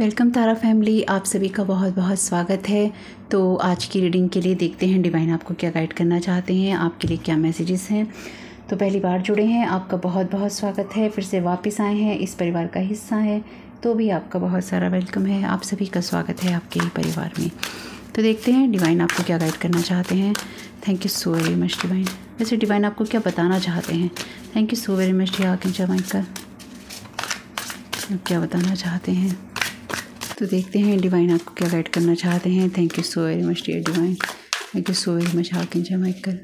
Welcome तारा family आप सभी का बहुत बहुत स्वागत है तो आज की रीडिंग के लिए देखते हैं डिवाइन आपको क्या गाइड करना चाहते हैं आपके लिए क्या मैसेजेस हैं तो पहली बार जुड़े हैं आपका बहुत बहुत स्वागत है फिर से वापस आए हैं इस परिवार का हिस्सा है तो भी आपका बहुत सारा वेलकम है आप सभी का स्वागत है आपके ही परिवार में तो देखते हैं डिवाइन आपको क्या गाइड करना चाहते हैं thank you so very much divine वैसे डिवाइन आपको क्या बताना चाहते हैं thank you so very much डी आकिन जमाइन का क्या बताना चाहते हैं तो देखते हैं डिवाइन आपको क्या गाइड करना चाहते हैं thank you so very much dear divine thank you so very much हाकिन जय माइकल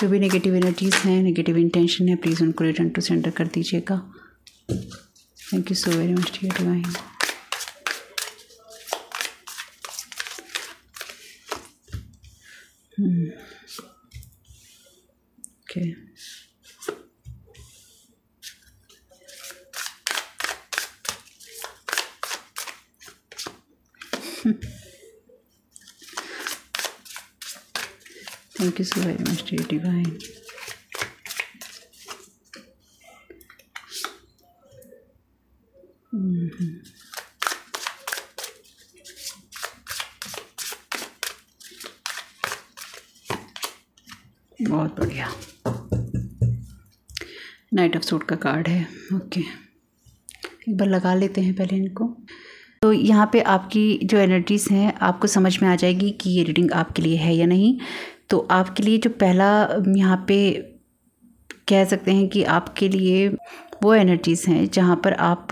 जो भी नेगेटिव एनर्जीज़ हैं नेगेटिव इंटेंशन है प्लीज़ उनको रिटर्न टू सेंटर कर दीजिएगा thank you so very much dear divine Okay. Thank you so very much dear divine. Mm-hmm. बहुत बढ़िया नाइट ऑफ सूट का कार्ड है ओके एक बार लगा लेते हैं पहले इनको तो यहाँ पे आपकी जो एनर्जीज़ हैं आपको समझ में आ जाएगी कि ये रीडिंग आपके लिए है या नहीं तो आपके लिए जो पहला यहाँ पे कह सकते हैं कि आपके लिए वो एनर्जीज़ हैं जहाँ पर आप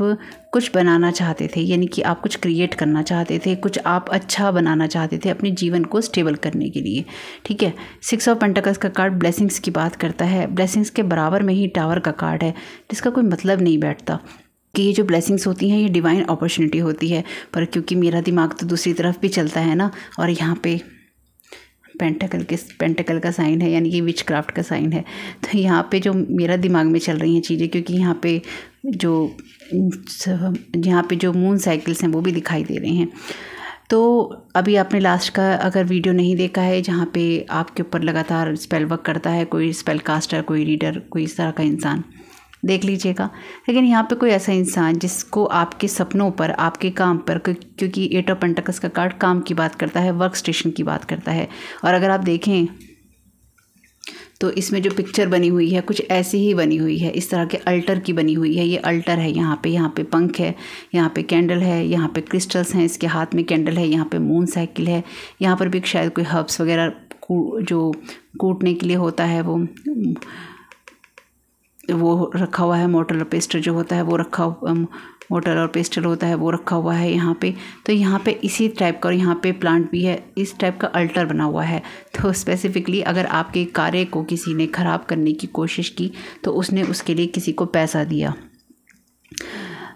कुछ बनाना चाहते थे यानी कि आप कुछ क्रिएट करना चाहते थे कुछ आप अच्छा बनाना चाहते थे अपने जीवन को स्टेबल करने के लिए ठीक है सिक्स ऑफ पेंटाकस का कार्ड ब्लेसिंग्स की बात करता है ब्लेसिंग्स के बराबर में ही टावर का कार्ड है जिसका कोई मतलब नहीं बैठता कि ये जो ब्लेसिंग्स होती हैं ये डिवाइन अपॉर्चुनिटी होती है पर क्योंकि मेरा दिमाग तो दूसरी तरफ भी चलता है ना और यहाँ पे पेंटेकल के पेंटेकल का साइन है यानी कि विच क्राफ्ट का साइन है तो यहाँ पे जो मेरा दिमाग में चल रही हैं चीज़ें क्योंकि यहाँ पे जो यहाँ पे जो मून साइकिल्स हैं वो भी दिखाई दे रहे हैं तो अभी आपने लास्ट का अगर वीडियो नहीं देखा है जहाँ पे आपके ऊपर लगातार स्पेल वर्क करता है कोई स्पेल कास्टर कोई रीडर कोई इस तरह का इंसान देख लीजिएगा लेकिन यहाँ पे कोई ऐसा इंसान जिसको आपके सपनों पर आपके काम पर क्योंकि एट ऑफ पंटकस का कार्ड काम की बात करता है वर्क स्टेशन की बात करता है और अगर आप देखें तो इसमें जो पिक्चर बनी हुई है कुछ ऐसी ही बनी हुई है इस तरह के अल्टर की बनी हुई है ये अल्टर है यहाँ पे यहाँ पे पंख है यहाँ पे कैंडल है यहाँ पे क्रिस्टल्स हैं इसके हाथ में कैंडल है यहाँ पे मून साइकिल है यहाँ पर भी शायद कोई हर्ब्स वगैरह जो कूटने के लिए होता है वो वो रखा हुआ है मोटर और पेस्टर जो होता है वो रखा मोटर और पेस्टर होता है वो रखा हुआ है यहाँ पे तो यहाँ पे इसी टाइप का और यहाँ पे प्लांट भी है इस टाइप का अल्टर बना हुआ है तो स्पेसिफिकली अगर आपके कार्य को किसी ने ख़राब करने की कोशिश की तो उसने उसके लिए किसी को पैसा दिया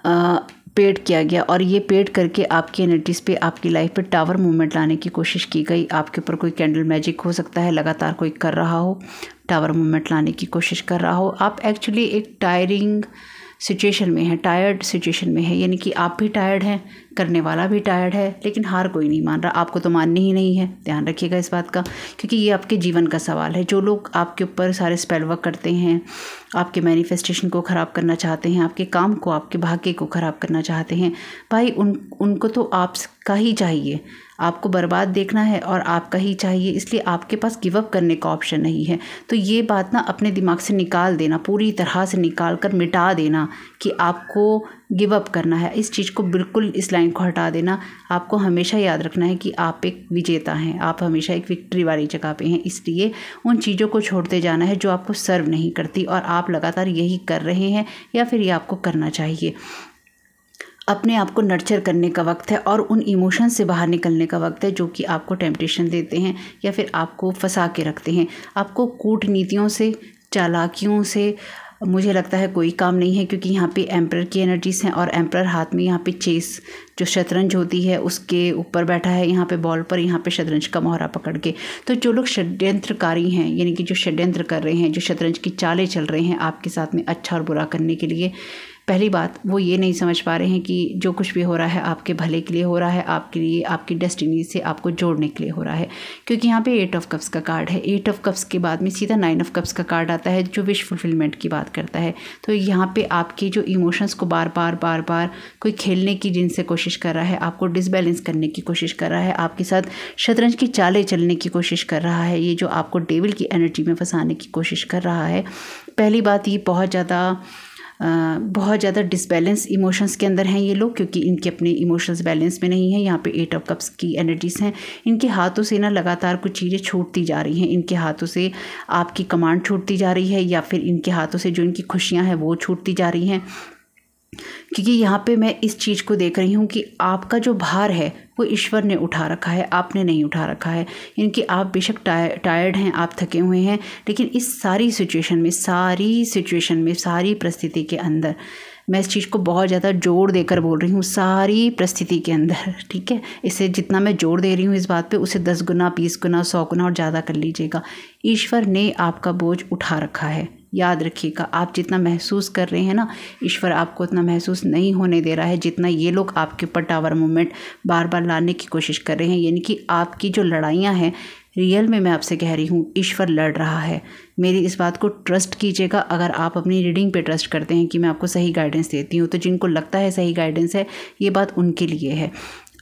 आ, पेड किया गया और ये पेड करके आपकी एनर्जीज़ पे आपकी लाइफ पे टावर मूवमेंट लाने की कोशिश की गई आपके ऊपर कोई कैंडल मैजिक हो सकता है लगातार कोई कर रहा हो टावर मूवमेंट लाने की कोशिश कर रहा हो आप एक्चुअली एक टायरिंग सिचुएशन में है टायर्ड सिचुएशन में है यानी कि आप भी टायर्ड हैं करने वाला भी टायर्ड है लेकिन हार कोई नहीं मान रहा आपको तो माननी ही नहीं है ध्यान रखिएगा इस बात का क्योंकि ये आपके जीवन का सवाल है जो लोग आपके ऊपर सारे स्पेल वर्क करते हैं आपके मैनिफेस्टेशन को ख़राब करना चाहते हैं आपके काम को आपके भाग्य को ख़राब करना चाहते हैं भाई उन उनको तो आपका ही चाहिए आपको बर्बाद देखना है और आपका ही चाहिए इसलिए आपके पास गिव अप करने का ऑप्शन नहीं है तो ये बात ना अपने दिमाग से निकाल देना पूरी तरह से निकाल कर मिटा देना कि आपको गिव अप करना है इस चीज़ को बिल्कुल इस लाइन को हटा देना आपको हमेशा याद रखना है कि आप एक विजेता हैं आप हमेशा एक विक्ट्री वाली जगह पे हैं इसलिए उन चीज़ों को छोड़ते जाना है जो आपको सर्व नहीं करती और आप लगातार यही कर रहे हैं या फिर ये आपको करना चाहिए अपने आप को नर्चर करने का वक्त है और उन इमोशन से बाहर निकलने का वक्त है जो कि आपको टेम्पटेशन देते हैं या फिर आपको फंसा के रखते हैं आपको कूटनीतियों से चालाकियों से मुझे लगता है कोई काम नहीं है क्योंकि यहाँ पे एम्प्रर की एनर्जीज़ हैं और एम्प्रर हाथ में यहाँ पे चेस जो शतरंज होती है उसके ऊपर बैठा है यहाँ पे बॉल पर यहाँ पे शतरंज का मोहरा पकड़ के तो जो लोग षड्यंत्रकारी हैं यानी कि जो षड्यंत्र कर रहे हैं जो शतरंज की चालें चल रहे हैं आपके साथ में अच्छा और बुरा करने के लिए पहली बात वो ये नहीं समझ पा रहे हैं कि जो कुछ भी हो रहा है आपके भले के लिए हो रहा है आपके लिए आपकी डेस्टिनी से आपको जोड़ने के लिए हो रहा है क्योंकि यहाँ पे एट ऑफ कप्स का कार्ड है एट ऑफ कप्स के बाद में सीधा नाइन ऑफ कप्स का कार्ड आता है जो विश फुलफिलमेंट की बात करता है तो यहाँ पर आपके जो इमोशंस को बार बार बार बार कोई खेलने की जिनसे कोशिश कर रहा है आपको डिसबैलेंस करने की कोशिश कर रहा है आपके साथ शतरंज की चालें चलने की कोशिश कर रहा है ये जो आपको डेविल की एनर्जी में फंसाने की कोशिश कर रहा है पहली बात ये बहुत ज़्यादा बहुत ज़्यादा डिसबैलेंस इमोशंस के अंदर हैं ये लोग क्योंकि इनके अपने इमोशंस बैलेंस में नहीं है यहाँ पे एट ऑफ कप्स की एनर्जीज हैं इनके हाथों से ना लगातार कुछ चीज़ें छूटती जा रही हैं इनके हाथों से आपकी कमांड छूटती जा रही है या फिर इनके हाथों से जो इनकी खुशियाँ हैं वो छूटती जा रही हैं क्योंकि यहाँ पे मैं इस चीज़ को देख रही हूँ कि आपका जो भार है वो ईश्वर ने उठा रखा है आपने नहीं उठा रखा है इनकी आप बेशक टायर्ड हैं आप थके हुए हैं लेकिन इस सारी सिचुएशन में सारी सिचुएशन में सारी परिस्थिति के अंदर मैं इस चीज़ को बहुत ज़्यादा जोर देकर बोल रही हूँ सारी परिस्थिति के अंदर ठीक है इसे जितना मैं जोर दे रही हूँ इस बात पे उसे दस गुना बीस गुना सौ गुना और ज़्यादा कर लीजिएगा ईश्वर ने आपका बोझ उठा रखा है याद रखिएगा आप जितना महसूस कर रहे हैं ना ईश्वर आपको उतना महसूस नहीं होने दे रहा है जितना ये लोग आपके ऊपर टावर मूवमेंट बार बार लाने की कोशिश कर रहे हैं यानी कि आपकी जो लड़ाइयाँ हैं रियल में मैं आपसे कह रही हूँ ईश्वर लड़ रहा है मेरी इस बात को ट्रस्ट कीजिएगा अगर आप अपनी रीडिंग पे ट्रस्ट करते हैं कि मैं आपको सही गाइडेंस देती हूँ तो जिनको लगता है सही गाइडेंस है ये बात उनके लिए है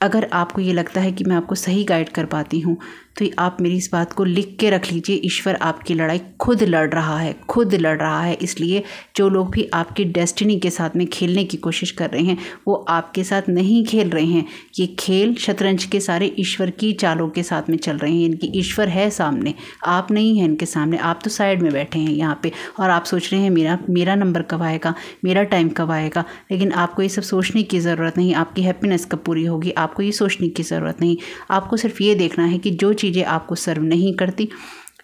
अगर आपको ये लगता है कि मैं आपको सही गाइड कर पाती हूँ तो आप मेरी इस बात को लिख के रख लीजिए ईश्वर आपकी लड़ाई खुद लड़ रहा है खुद लड़ रहा है इसलिए जो लोग भी आपकी डेस्टिनी के साथ में खेलने की कोशिश कर रहे हैं वो आपके साथ नहीं खेल रहे हैं ये खेल शतरंज के सारे ईश्वर की चालों के साथ में चल रहे हैं इनकी ईश्वर है सामने आप नहीं हैं इनके सामने आप तो साइड में बैठे हैं यहाँ पर और आप सोच रहे हैं मेरा मेरा नंबर कब आएगा मेरा टाइम कब आएगा लेकिन आपको ये सब सोचने की ज़रूरत नहीं आपकी हैप्पीनेस कब पूरी होगी आपको ये सोचने की ज़रूरत नहीं आपको सिर्फ ये देखना है कि जो चीज़ें आपको सर्व नहीं करती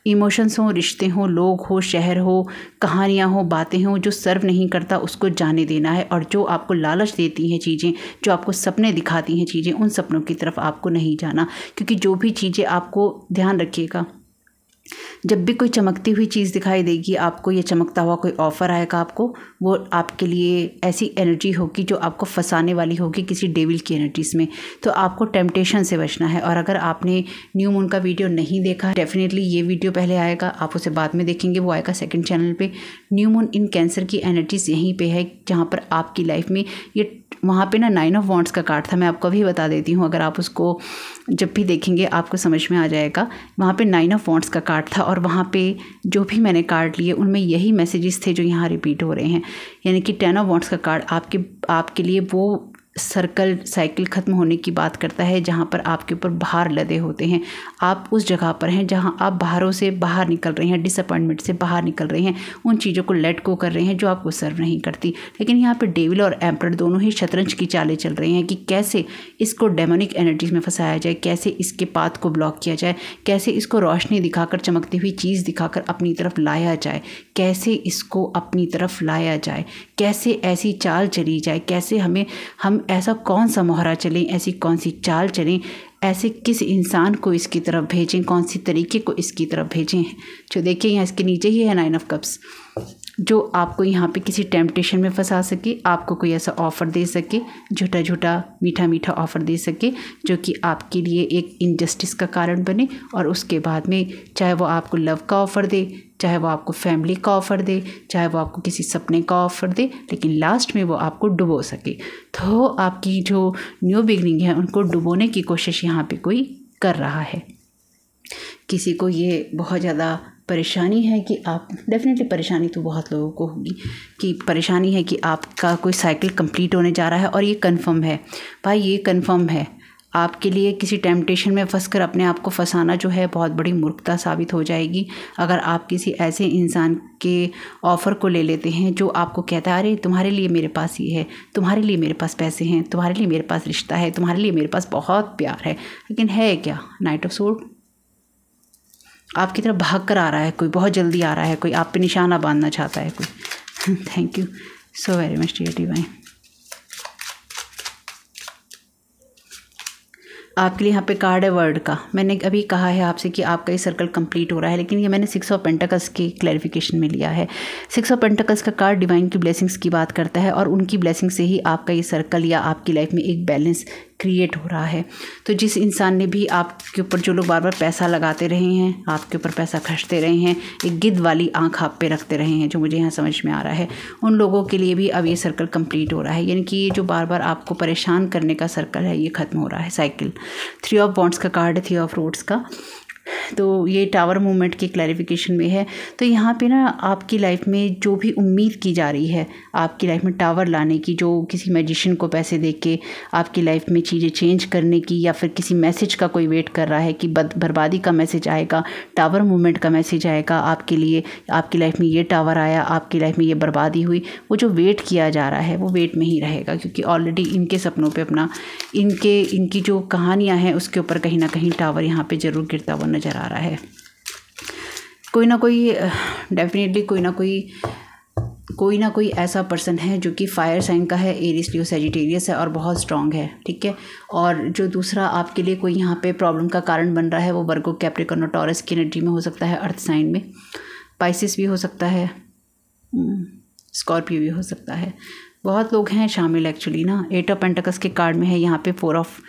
इमोशंस हों रिश्ते हों लोग हो शहर हो कहानियाँ हों बातें हों जो सर्व नहीं करता उसको जाने देना है और जो आपको लालच देती हैं चीज़ें जो आपको सपने दिखाती हैं चीज़ें उन सपनों की तरफ आपको नहीं जाना क्योंकि जो भी चीज़ें आपको ध्यान रखिएगा जब भी कोई चमकती हुई चीज़ दिखाई देगी आपको या चमकता हुआ कोई ऑफ़र आएगा आपको वो आपके लिए ऐसी एनर्जी होगी जो आपको फंसाने वाली होगी किसी डेविल की एनर्जीज़ में तो आपको टेम्पटेशन से बचना है और अगर आपने न्यू मून का वीडियो नहीं देखा डेफिनेटली ये वीडियो पहले आएगा आप उसे बाद में देखेंगे वो आएगा सेकेंड चैनल पर न्यू मून इन कैंसर की एनर्जीज़ यहीं पर है जहाँ पर आपकी लाइफ में ये वहाँ पे ना नाइन ऑफ वॉन्ट्स का कार्ड था मैं आपको अभी बता देती हूँ अगर आप उसको जब भी देखेंगे आपको समझ में आ जाएगा वहाँ पे नाइन ऑफ वॉन्ट्स का कार्ड था और वहाँ पे जो भी मैंने कार्ड लिए उनमें यही मैसेजेस थे जो यहाँ रिपीट हो रहे हैं यानी कि टेन ऑफ वॉन्ट्स का कार्ड आपके आपके लिए वो सर्कल साइकिल ख़त्म होने की बात करता है जहाँ पर आपके ऊपर भार लदे होते हैं आप उस जगह पर हैं जहाँ आप बाहरों से बाहर निकल रहे हैं डिसअपॉइंटमेंट से बाहर निकल रहे हैं उन चीज़ों को लेट को कर रहे हैं जो आपको सर्व नहीं करती लेकिन यहाँ पर डेविल और एम्प्रड दोनों ही शतरंज की चालें चल रही हैं कि कैसे इसको डेमोनिक एनर्जीज में फंसाया जाए कैसे इसके पाथ को ब्लॉक किया जाए कैसे इसको रोशनी दिखाकर चमकती हुई चीज़ दिखाकर अपनी तरफ लाया जाए कैसे इसको अपनी तरफ लाया जाए कैसे ऐसी चाल चली जाए कैसे हमें हम ऐसा कौन सा मोहरा चलें ऐसी कौन सी चाल चलें ऐसे किस इंसान को इसकी तरफ भेजें कौन सी तरीके को इसकी तरफ भेजें जो देखिए यहाँ इसके नीचे ही है नाइन ऑफ कप्स जो आपको यहाँ पे किसी टेम्पटेशन में फंसा सके आपको कोई ऐसा ऑफ़र दे सके झूठा झूठा मीठा मीठा ऑफ़र दे सके जो कि आपके लिए एक इनजस्टिस का कारण बने और उसके बाद में चाहे वो आपको लव का ऑफ़र दे चाहे वो आपको फैमिली का ऑफ़र दे चाहे वो आपको किसी सपने का ऑफ़र दे लेकिन लास्ट में वो आपको डुबो सके तो आपकी जो न्यू बिगनिंग है उनको डुबोने की कोशिश यहाँ पर कोई कर रहा है किसी को ये बहुत ज़्यादा परेशानी है कि आप डेफ़िनेटली परेशानी तो बहुत लोगों को होगी कि परेशानी है कि आपका कोई साइकिल कंप्लीट होने जा रहा है और ये कंफर्म है भाई ये कंफर्म है आपके लिए किसी टेम्पटेशन में फंस कर अपने आप को फंसाना जो है बहुत बड़ी मूर्खता साबित हो जाएगी अगर आप किसी ऐसे इंसान के ऑफ़र को ले लेते हैं जो आपको कहता है अरे तुम्हारे लिए मेरे पास ये है तुम्हारे लिए मेरे पास पैसे हैं तुम्हारे लिए मेरे पास रिश्ता है तुम्हारे लिए मेरे पास बहुत प्यार है लेकिन है क्या नाइट ऑफ सोड आपकी तरफ भाग कर आ रहा है कोई बहुत जल्दी आ रहा है कोई आप पे निशाना बांधना चाहता है कोई thank you so very much dear divine आपके लिए यहाँ पे कार्ड है वर्ड का मैंने अभी कहा है आपसे कि आपका ये सर्कल कंप्लीट हो रहा है लेकिन ये मैंने सिक्स ऑफ पेंटाकल्स की क्लैरिफिकेशन में लिया है सिक्स ऑफ पेंटाकल्स का कार्ड डिवाइन की ब्लेसिंग्स की बात करता है और उनकी ब्लेसिंग से ही आपका ये सर्कल या आपकी लाइफ में एक बैलेंस क्रिएट हो रहा है तो जिस इंसान ने भी आपके ऊपर जो लोग बार बार पैसा लगाते रहे हैं आपके ऊपर पैसा खर्चते रहे हैं एक गिद्ध वाली आँख आप पे रखते रहे हैं जो मुझे यहाँ समझ में आ रहा है उन लोगों के लिए भी अब ये सर्कल कंप्लीट हो रहा है यानी कि ये जो बार बार आपको परेशान करने का सर्कल है ये ख़त्म हो रहा है साइकिल थ्री ऑफ बॉन्ड्स का कार्ड थ्री ऑफ रोड्स का तो ये टावर मूवमेंट के क्लैरिफिकेशन में है तो यहाँ पे ना आपकी लाइफ में जो भी उम्मीद की जा रही है आपकी लाइफ में टावर लाने की जो किसी मैजिशन को पैसे दे के आपकी लाइफ में चीज़ें चेंज करने की या फिर किसी मैसेज का कोई वेट कर रहा है कि बद बर्बादी का मैसेज आएगा टावर मूवमेंट का मैसेज आएगा आपके लिए आपकी लाइफ में ये टावर आया आपकी लाइफ में ये बर्बादी हुई वो जो वेट किया जा रहा है वो वेट में ही रहेगा क्योंकि ऑलरेडी इनके सपनों पर अपना इनके इनकी जो कहानियाँ हैं उसके ऊपर कहीं ना कहीं टावर यहाँ पर ज़रूर गिरता हुआ नज़र आ रहा है कोई ना कोई डेफिनेटली कोई ना कोई कोई ना कोई ऐसा पर्सन है जो कि फायर साइन का है एरिस लियो सेजिटेरियस है और बहुत स्ट्रांग है ठीक है और जो दूसरा आपके लिए कोई यहाँ पे प्रॉब्लम का कारण बन रहा है वो वर्गो कैप्रिकॉन और टॉरस की एनर्जी में हो सकता है अर्थ साइन में पाइसिस भी हो सकता है स्कॉर्पियो हम्म, भी हो सकता है बहुत लोग हैं शामिल एक्चुअली ना एट ऑफ पेंटकस के कार्ड में है यहाँ पे फोर ऑफ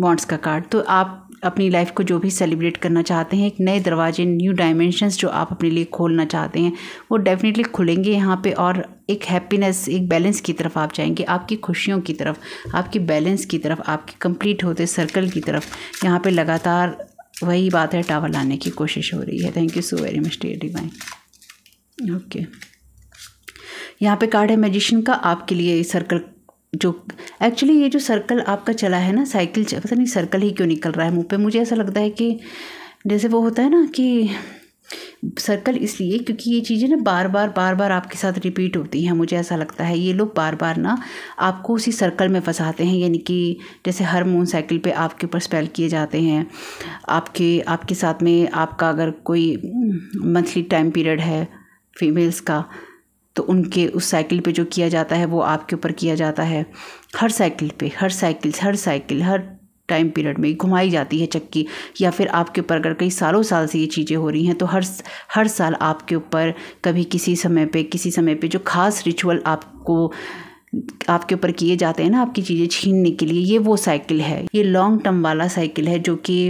बॉन्ड्स का कार्ड तो आप अपनी लाइफ को जो भी सेलिब्रेट करना चाहते हैं एक नए दरवाजे न्यू डायमेंशंस जो आप अपने लिए खोलना चाहते हैं वो डेफिनेटली खुलेंगे यहाँ पे और एक हैप्पीनेस एक बैलेंस की तरफ आप जाएंगे आपकी खुशियों की तरफ आपकी बैलेंस की तरफ आपके कंप्लीट होते सर्कल की तरफ यहाँ पर लगातार वही बात है टावर लाने की कोशिश हो रही है thank you so very much dear divine okay यहाँ पे कार्ड है मैजिशियन का आपके लिए सर्कल जो एक्चुअली ये जो सर्कल आपका चला है ना साइकिल पता नहीं सर्कल ही क्यों निकल रहा है मुंह पे मुझे ऐसा लगता है कि जैसे वो होता है ना कि सर्कल इसलिए क्योंकि ये चीज़ें ना बार बार बार बार आपके साथ रिपीट होती हैं मुझे ऐसा लगता है ये लोग बार बार ना आपको उसी सर्कल में फंसाते हैं यानी कि जैसे हर मून साइकिल पे आपके ऊपर स्पेल किए जाते हैं आपके आपके साथ में आपका अगर कोई मंथली टाइम पीरियड है फीमेल्स का तो उनके उस साइकिल पे जो किया जाता है वो आपके ऊपर किया जाता है हर साइकिल पे हर साइकिल हर साइकिल हर टाइम पीरियड में घुमाई जाती है चक्की या फिर आपके ऊपर अगर कई सालों साल से ये चीज़ें हो रही हैं तो हर हर साल आपके ऊपर कभी किसी समय पे किसी समय पे जो खास रिचुअल आपको आपके ऊपर किए जाते हैं ना आपकी चीज़ें छीनने के लिए ये वो साइकिल है ये लॉन्ग टर्म वाला साइकिल है जो कि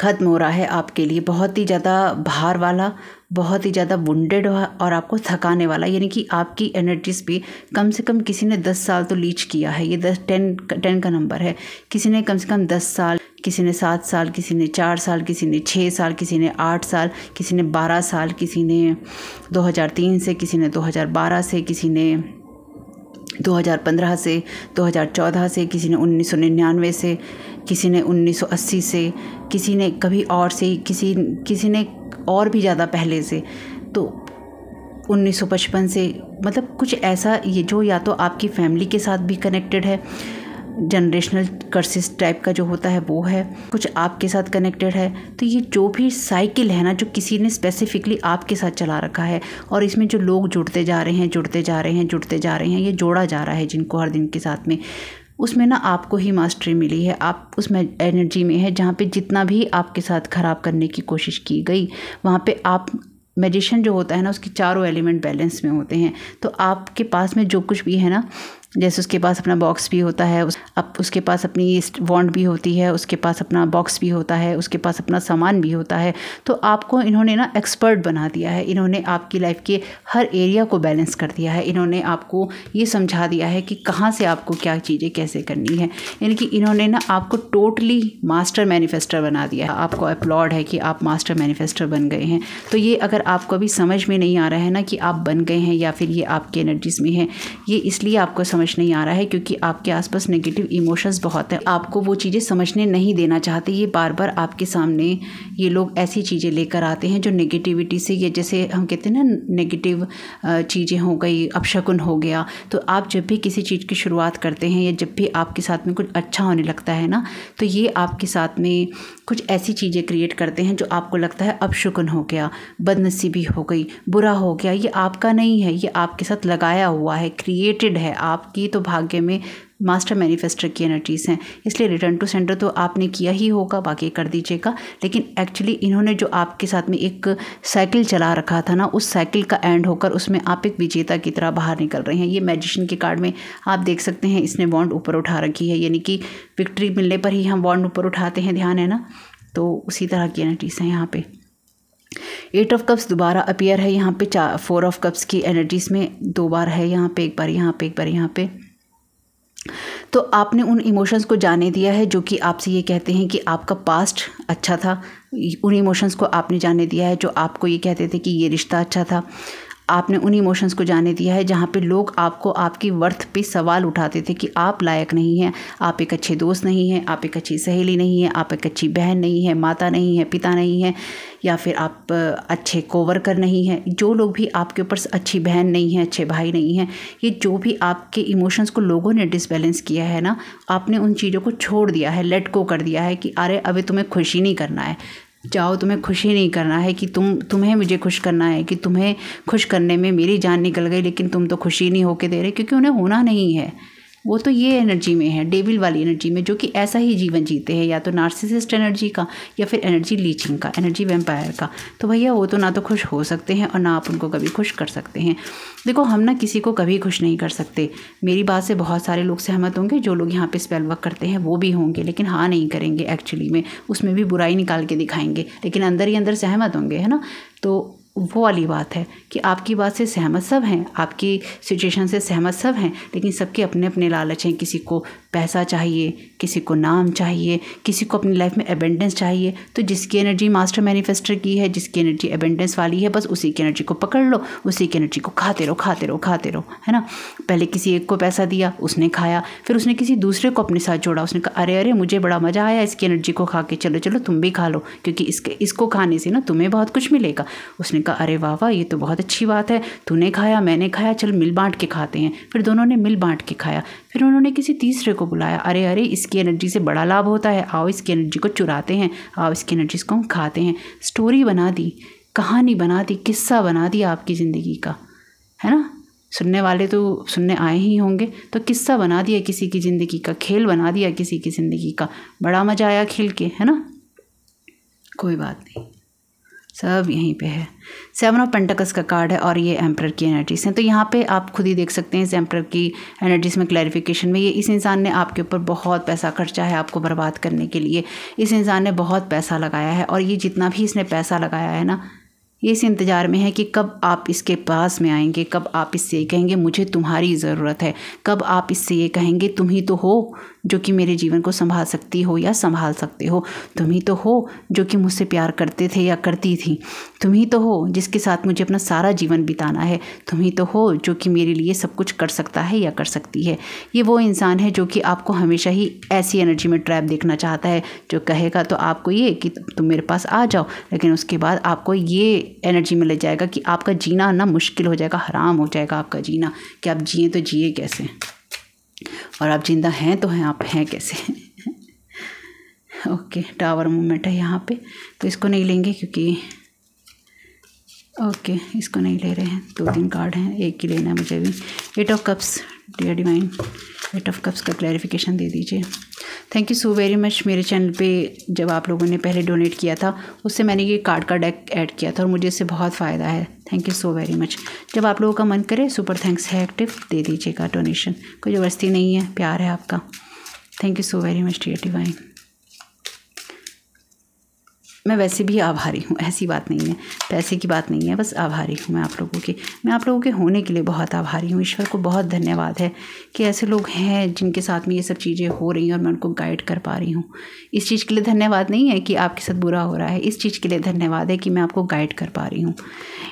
ख़त्म हो रहा है आपके लिए बहुत ही ज़्यादा भार वाला बहुत ही ज़्यादा वुंडेड और आपको थकाने वाला यानी कि आपकी एनर्जीज़ भी कम से कम किसी ने दस साल तो लीच किया है ये दस टेन टेन का नंबर है किसी ने कम से कम दस साल किसी ने सात साल किसी ने चार साल किसी ने छः साल किसी ने आठ साल किसी ने बारह साल किसी ने दो से किसी ने दो से किसी ने 2015 से 2014 से किसी ने 1999 से किसी ने 1980 से किसी ने कभी और से किसी किसी ने और भी ज़्यादा पहले से तो 1955 से मतलब कुछ ऐसा ये जो या तो आपकी फैमिली के साथ भी कनेक्टेड है जनरेशनल कर्सिस टाइप का जो होता है वो है कुछ आपके साथ कनेक्टेड है तो ये जो भी साइकिल है ना जो किसी ने स्पेसिफिकली आपके साथ चला रखा है और इसमें जो लोग जुड़ते जा रहे हैं जुड़ते जा रहे हैं जुड़ते जा रहे हैं ये जोड़ा जा रहा है जिनको हर दिन के साथ में उसमें ना आपको ही मास्टरी मिली है आप उस एनर्जी में है जहाँ पे जितना भी आपके साथ ख़राब करने की कोशिश की गई वहाँ पे आप मेडिशन जो होता है ना उसके चारों एलिमेंट बैलेंस में होते हैं तो आपके पास में जो कुछ भी है ना जैसे उसके पास अपना बॉक्स भी होता है उस अब उसके पास अपनी वॉन्ड भी होती है उसके पास अपना बॉक्स भी होता है उसके पास अपना सामान भी होता है तो आपको इन्होंने ना एक्सपर्ट बना दिया है इन्होंने आपकी लाइफ के हर एरिया को बैलेंस कर दिया है इन्होंने आपको ये समझा दिया है कि कहाँ से आपको क्या चीज़ें कैसे करनी है यानी कि इन्होंने ना आपको टोटली मास्टर मैनिफेस्टर बना दिया है आपको अपलॉड है कि आप मास्टर मैनिफेस्टर बन गए हैं तो ये अगर आपको अभी समझ में नहीं आ रहा है ना कि आप बन गए हैं या फिर ये आपके एनर्जीज़ में है ये इसलिए आपको समझ समझ नहीं आ रहा है क्योंकि आपके आसपास नेगेटिव इमोशंस बहुत हैं आपको वो चीज़ें समझने नहीं देना चाहते ये बार बार आपके सामने ये लोग ऐसी चीज़ें लेकर आते हैं जो नेगेटिविटी से ये जैसे हम कहते हैं ना नेगेटिव चीज़ें हो गई अपशकुन हो गया तो आप जब भी किसी चीज़ की शुरुआत करते हैं या जब भी आपके साथ में कुछ अच्छा होने लगता है ना तो ये आपके साथ में कुछ ऐसी चीज़ें क्रिएट करते हैं जो आपको लगता है अपशकुन हो गया बदनसीबी हो गई बुरा हो गया ये आपका नहीं है ये आपके साथ लगाया हुआ है क्रिएटेड है आप बाकी तो भाग्य में मास्टर मैनिफेस्टर की एनर्जीज़ हैं इसलिए रिटर्न टू सेंटर तो आपने किया ही होगा बाकी कर दीजिएगा लेकिन एक्चुअली इन्होंने जो आपके साथ में एक साइकिल चला रखा था ना उस साइकिल का एंड होकर उसमें आप एक विजेता की तरह बाहर निकल रहे हैं ये मैजिशन के कार्ड में आप देख सकते हैं इसने बॉन्ड ऊपर उठा रखी है यानी कि विक्ट्री मिलने पर ही हम बॉन्ड ऊपर उठाते हैं ध्यान है ना तो उसी तरह की एनर्जीज़ हैं यहाँ पर एट ऑफ कप्स दोबारा अपियर है यहाँ पे चार फोर ऑफ कप्स की एनर्जीज़ में दो बार है यहाँ पे एक बार यहाँ पे एक बार यहाँ पे तो आपने उन इमोशंस को जाने दिया है जो कि आपसे ये कहते हैं कि आपका पास्ट अच्छा था उन इमोशंस को आपने जाने दिया है जो आपको ये कहते थे कि ये रिश्ता अच्छा था आपने उन इमोशंस को जाने दिया है जहाँ पे लोग आपको आपकी वर्थ पे सवाल उठाते थे कि आप लायक नहीं हैं आप एक अच्छे दोस्त नहीं हैं आप एक अच्छी सहेली नहीं है आप एक अच्छी बहन नहीं है माता नहीं है पिता नहीं है या फिर आप अच्छे कोवर्कर नहीं हैं जो लोग भी आपके ऊपर अच्छी बहन नहीं है अच्छे भाई नहीं हैं ये जो भी आपके इमोशंस को लोगों ने डिसबैलेंस किया है ना आपने उन चीज़ों को छोड़ दिया है लेट को कर दिया है कि अरे अभी तुम्हें खुशी नहीं करना है जाओ तुम्हें खुशी नहीं करना है कि तुम तुम्हें मुझे खुश करना है कि तुम्हें खुश करने में मेरी जान निकल गई लेकिन तुम तो खुशी नहीं होके दे रहे क्योंकि उन्हें होना नहीं है वो तो ये एनर्जी में है डेविल वाली एनर्जी में जो कि ऐसा ही जीवन जीते हैं या तो नार्सिसिस्ट एनर्जी का या फिर एनर्जी लीचिंग का एनर्जी वेम्पायर का तो भैया वो तो ना तो खुश हो सकते हैं और ना आप उनको कभी खुश कर सकते हैं देखो हम ना किसी को कभी खुश नहीं कर सकते मेरी बात से बहुत सारे लोग सहमत होंगे जो लोग यहाँ पे स्पेल वर्क करते हैं वो भी होंगे लेकिन हाँ नहीं करेंगे एक्चुअली में उसमें भी बुराई निकाल के दिखाएंगे लेकिन अंदर ही अंदर सहमत होंगे है ना तो वो वाली बात है कि आपकी बात से सहमत सब हैं आपकी सिचुएशन से सहमत सब हैं लेकिन सबके अपने अपने लालच हैं किसी को पैसा चाहिए किसी को नाम चाहिए किसी को अपनी लाइफ में अबेंडेंस चाहिए तो जिसकी एनर्जी मास्टर मैनिफेस्टर की है जिसकी एनर्जी अबेंडेंस वाली है बस उसी की एनर्जी को पकड़ लो उसी की एनर्जी को खाते रहो खाते रहो खाते रहो है ना पहले किसी एक को पैसा दिया उसने खाया फिर उसने किसी दूसरे को अपने साथ जोड़ा उसने कहा अरे अरे मुझे बड़ा मज़ा आया इसकी एनर्जी को खा के चलो चलो तुम भी खा लो क्योंकि इसके इसको खाने से ना तुम्हें बहुत कुछ मिलेगा उसने कहा अरे वाह वाह ये तो बहुत अच्छी बात है तूने खाया मैंने खाया चल मिल बाँट के खाते हैं फिर दोनों ने मिल बाँट के खाया फिर उन्होंने किसी तीसरे को बुलाया अरे अरे इसकी एनर्जी से बड़ा लाभ होता है आओ इसकी एनर्जी को चुराते हैं आओ इसकी एनर्जी को हम खाते हैं स्टोरी बना दी कहानी बना दी किस्सा बना दिया आपकी ज़िंदगी का है ना सुनने वाले तो सुनने आए ही होंगे तो किस्सा बना दिया किसी की ज़िंदगी का खेल बना दिया किसी की ज़िंदगी का बड़ा मज़ा आया खेल के है ना कोई बात नहीं सब यहीं पे है सेवन ऑफ पेंटकस का कार्ड है और ये एम्प्रर की एनर्जीज हैं तो यहाँ पे आप खुद ही देख सकते हैं इस एम्प्रर की एनर्जीज में क्लैरिफिकेशन में ये इस इंसान ने आपके ऊपर बहुत पैसा खर्चा है आपको बर्बाद करने के लिए इस इंसान ने बहुत पैसा लगाया है और ये जितना भी इसने पैसा लगाया है ना ये इस इंतज़ार में है कि कब आप इसके पास में आएंगे कब आप इससे ये कहेंगे मुझे तुम्हारी ज़रूरत है कब आप इससे ये कहेंगे तुम ही तो हो जो कि मेरे जीवन को संभाल सकती हो या संभाल सकते हो तुम ही तो हो जो कि मुझसे प्यार करते थे या करती थी तुम ही तो हो जिसके साथ मुझे अपना सारा जीवन बिताना है तुम ही तो हो जो कि मेरे लिए सब कुछ कर सकता है या कर सकती है ये वो इंसान है जो कि आपको हमेशा ही ऐसी एनर्जी में ट्रैप देखना चाहता है जो कहेगा तो आपको ये कि तुम मेरे पास आ जाओ लेकिन उसके बाद आपको ये एनर्जी में ले जाएगा कि आपका जीना ना मुश्किल हो जाएगा हराम हो जाएगा आपका जीना कि आप जिए तो जिए कैसे और आप जिंदा हैं तो हैं आप हैं कैसे ओके टावर मोमेंट है यहाँ पे तो इसको नहीं लेंगे क्योंकि ओके इसको नहीं ले रहे हैं दो हाँ। तीन कार्ड हैं एक ही लेना है मुझे भी eight of cups dear divine eight of cups का क्लैरिफिकेशन दे दीजिए thank you so very much मेरे चैनल पे जब आप लोगों ने पहले डोनेट किया था उससे मैंने ये कार्ड का डेक ऐड किया था और मुझे इससे बहुत फ़ायदा है thank you so very much जब आप लोगों का मन करे सुपर थैंक्स है एक्टिव दे दीजिएगा डोनेशन कोई जबरस्ती नहीं है प्यार है आपका thank you so very much dear divine मैं वैसे भी आभारी हूँ ऐसी बात नहीं है पैसे की बात नहीं है बस आभारी हूँ मैं आप लोगों के मैं आप लोगों के होने के लिए बहुत आभारी हूँ ईश्वर को बहुत धन्यवाद है कि ऐसे लोग हैं जिनके साथ में ये सब चीज़ें हो रही हैं और मैं उनको गाइड कर पा रही हूँ इस चीज़ के लिए धन्यवाद नहीं है कि आपके साथ बुरा हो रहा है इस चीज़ के लिए धन्यवाद है कि मैं आपको गाइड कर पा रही हूँ